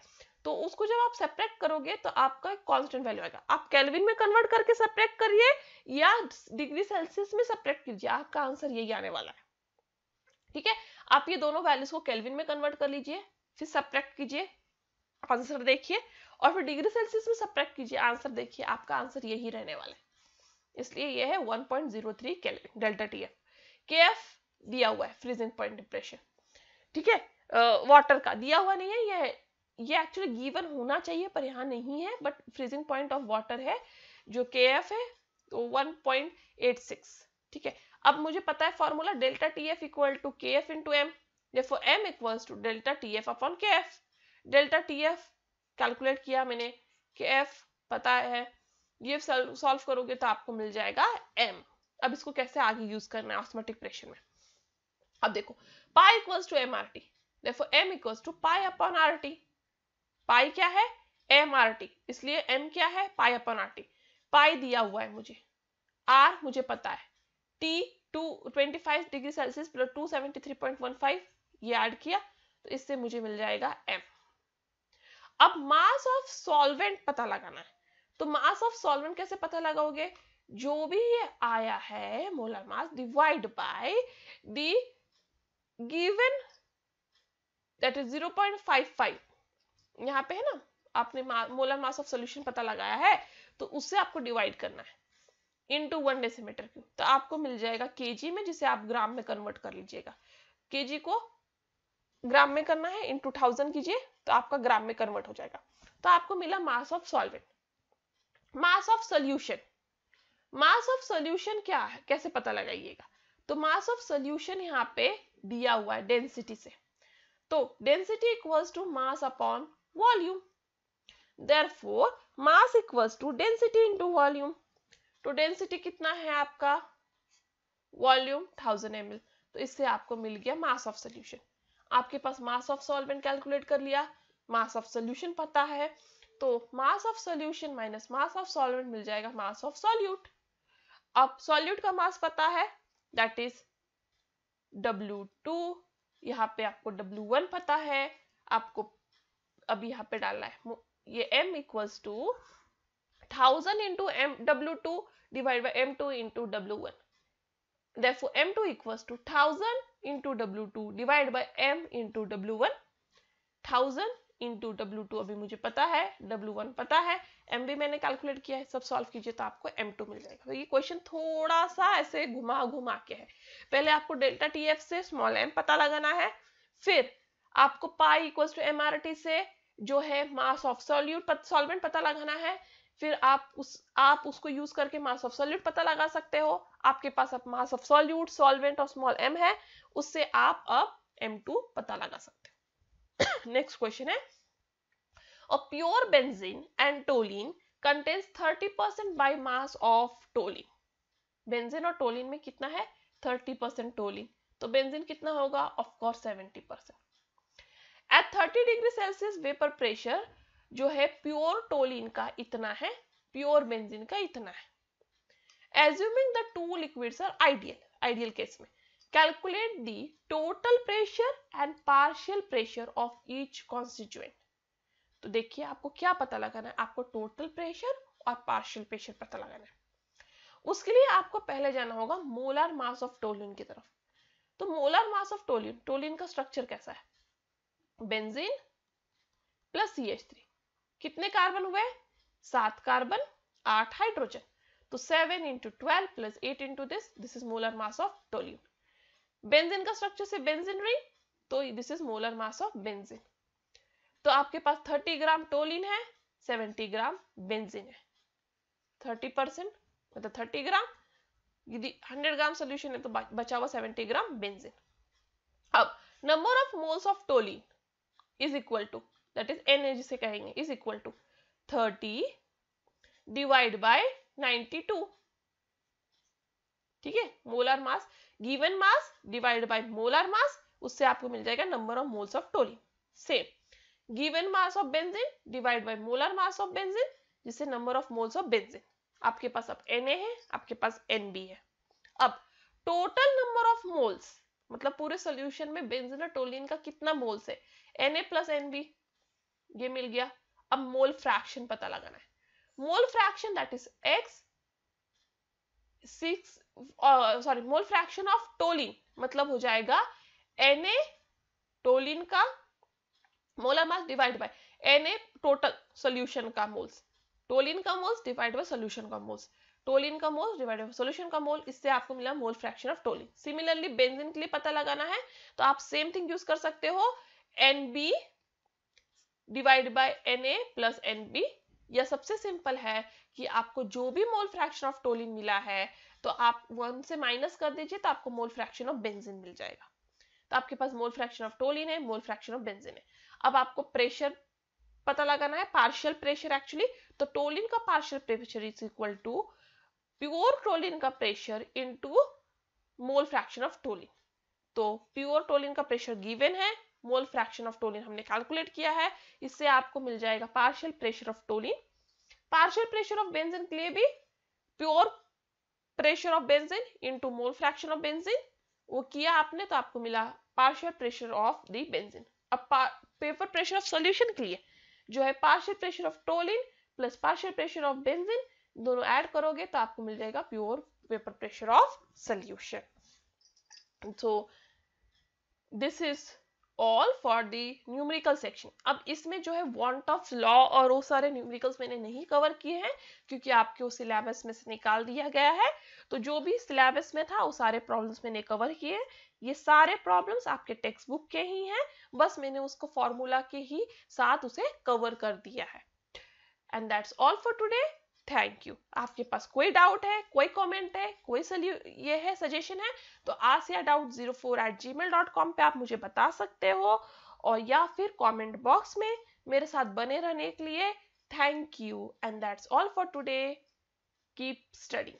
तो उसको जब आप सेपरेट करोगे तो आपका एक कॉन्स्टेंट वैल्यू आएगा आप कैलविन में कन्वर्ट करके सेपरेट करिए या डिग्री सेल्सियस में सेपरेट कीजिए आपका आंसर यही आने वाला है ठीक है आप ये दोनों वैल्यूज को कैलविन में कन्वर्ट कर लीजिए फिर सप्रेक्ट कीजिए आंसर देखिए और फिर डिग्री सेल्सियस में सप्रेक्ट कीजिए आंसर देखिए आपका आंसर यही रहने वाला है इसलिए यह है one point zero three delta T F K F दिया हुआ है फ्रीजिंग पॉइंट डिप्रेशन ठीक है वाटर का दिया हुआ नहीं है ये ये एक्चुअली गिवन होना चाहिए पर यहाँ नहीं है but freezing point of water है जो के एफ है तो 1.86 ठीक है अब मुझे पता है formula delta T F equal to K F into M देखो M equals to delta T F upon K F delta T F calculate किया मैंने के एफ पता है ये सॉल्व करोगे तो आपको मिल जाएगा एम अब इसको कैसे आगे यूज करना है ऑस्मेटिक प्रेशर में अब देखो pi equals to M R T देखो M equals to pi upon R T pi क्या है एम आर टी इसलिए एम क्या है pi upon R T pi दिया हुआ है मुझे आर मुझे पता है T to twenty five degree Celsius plus two seventy three point one five ये ऐड किया तो इससे मुझे मिल जाएगा एम अब मास ऑफ सॉल्वेंट पता लगाना है तो मास ऑफ सॉल्वेंट कैसे पता लगाओगे जो भी ये आया है molar mass divide by the given that is 0.55 point यहाँ पे है ना आपने मोलर मास ऑफ सोल्यूशन पता लगाया है तो उससे आपको डिवाइड करना है into one decimetre cube तो आपको मिल जाएगा केजी में जिसे आप ग्राम में कन्वर्ट कर लीजिएगा केजी को ग्राम में करना है इन टू थाउजेंड कीजिए तो आपका ग्राम में कन्वर्ट हो जाएगा तो आपको मिला mass of solvent mass of solution mass of solution क्या है कैसे पता लगाइएगा तो मास ऑफ सोल्यूशन यहाँ पे दिया हुआ है डेंसिटी से तो density equals to mass upon volume therefore mass equals to density into volume तो डेंसिटी कितना है आपका वॉल्यूम थाउजेंड एम तो इससे आपको मिल गया मास ऑफ सॉल्यूशन आपके पास मास ऑफ सॉल्वेंट कैलकुलेट कर लिया मास ऑफ सॉल्यूशन पता है तो mass of solution minus mass of solvent मिल जाएगा मास ऑफ सॉल्यूट अब सॉल्यूट का मास पता है दैट इज W2 यहाँ पे आपको W1 पता है आपको अब यहाँ पे डालना है ये M equals to thousand into M W two divide by M two into W one therefore m2 equals to 1000 into w2 divided by m into w1 thousand into W two अभी मुझे पता है डब्ल्यू वन पता है एम भी मैंने कैलकुलेट किया है सब सॉल्व कीजिए तो आपको एम टू मिल जाएगा तो ये क्वेश्चन थोड़ा सा ऐसे घुमा घुमा के है पहले आपको डेल्टा टी एफ से स्मॉल एम पता लगाना है फिर आपको pi equals to M R T से जो है मास ऑफ सॉल्यूट सॉल्वेंट पता लगाना है फिर आप उस आप उसको यूज करके मास ऑफ सॉल्यूट पता लगा सकते हो आपके पास अब मास ऑफ सॉल्यूट सॉल्वेंट और स्मॉल एम है उससे आप अब एम टू पता लगा सकते हो नेक्स्ट क्वेश्चन है a pure benzene and toluene contains 30% percent by mass of toluene benzene और टोलिन में कितना है 30% परसेंट टोलिन तो बेंजीन कितना होगा of course course 70 percent at thirty degree Celsius vapour pressure जो है प्योर टोलिन का इतना है प्योर बेंजीन का इतना है assuming the two liquids are ideal ideal case में Calculate the total pressure and partial pressure of each constituent. तो देखिए आपको क्या पता लगाना है आपको टोटल प्रेशर और पार्शियल प्रेशर पता लगाना है उसके लिए आपको पहले जाना होगा मोलर मास ऑफ टोलिन की तरफ तो molar mass of toluene toluene का स्ट्रक्चर कैसा है benzene plus C H three कितने कार्बन हुए सात कार्बन आठ हाइड्रोजन तो seven into twelve plus eight into this this is molar mass of toluene benzene का स्ट्रक्चर से बेंजिन रिंग तो this is molar mass of benzene तो आपके पास 30 ग्राम टोलिन है 70 ग्राम बेंजिन है 30 परसेंट मतलब 30 ग्राम यदि 100 ग्राम सोल्यूशन है तो बचा हुआ 70 ग्राम बेंजिन अब number of moles of toluene is equal to that is N जिसे कहेंगे is equal to 30 divide by 92 ठीक है molar mass given mass divide by molar mass उससे आपको मिल जाएगा number of moles of toluene same given mass of benzene divide by molar mass of benzene जिससे number of moles of benzene आपके पास अब Na है आपके पास Nb है अब टोटल नंबर ऑफ मोल्स मतलब पूरे सोल्यूशन में बेंजीन और टोलिन का कितना मोल्स है Na प्लस Nb ये मिल गया अब मोल फ्रैक्शन पता लगाना है mole fraction that is x six sorry uh, mole fraction of toluene मतलब हो जाएगा एन ए टोलिन का molar mass divide by N A total solution का मोल्स टोलिन का मोल्स डिवाइड बाय सोल्यूशन का मोल्स टोलिन का मोल डिवाइड बाय सोल्यूशन का मोल इससे आपको मिला mole fraction of toluene similarly benzene के लिए पता लगाना है तो आप सेम थिंग यूज कर सकते हो N B divide by N A plus N B या सबसे सिंपल है कि आपको जो भी मोल फ्रैक्शन ऑफ टोलिन मिला है तो आप वन से माइनस कर दीजिए तो आपको मोल फ्रैक्शन ऑफ बेंजिन मिल जाएगा तो आपके पास मोल फ्रैक्शन ऑफ टोलिन है मोल फ्रैक्शन ऑफ बेंजिन है अब आपको प्रेशर पता लगाना है पार्शियल प्रेशर एक्चुअली तो टोलिन का partial pressure is equal to pure toluene का pressure into mole fraction of toluene तो प्योर टोलिन का प्रेशर गिवन है मोल फ्रैक्शन ऑफ टोलिन हमने कैलकुलेट किया है इससे आपको मिल जाएगा partial pressure of toluene partial pressure of benzene के लिए भी pure pressure of benzene into mole fraction of benzene वो किया आपने तो आपको मिला partial pressure of the benzene अब पेपर प्रेशर ऑफ सॉल्यूशन के लिए जो है partial pressure of toluene plus partial pressure of benzene दोनों ऐड करोगे तो आपको मिल जाएगा pure vapour pressure of solution so this is all for the numerical section अब इसमें जो है वॉन्ट ऑफ लॉ और वो सारे न्यूमरिकल्स मैंने नहीं कवर किए हैं क्योंकि आपके उस सिलेबस में से निकाल दिया गया है तो जो भी सिलेबस में था वो सारे प्रॉब्लम्स मैंने कवर किए ये सारे प्रॉब्लम्स आपके टेक्स्ट बुक के ही हैं बस मैंने उसको फॉर्मूला के ही साथ उसे कवर कर दिया है and that's all for today thank you आपके पास कोई डाउट है कोई कमेंट है कोई सल्यू ये है सजेशन है तो आस या doubt zero four eight Gmail dot com पर आप मुझे बता सकते हो और या फिर कमेंट बॉक्स में मेरे साथ बने रहने के लिए thank you and that's all for today keep study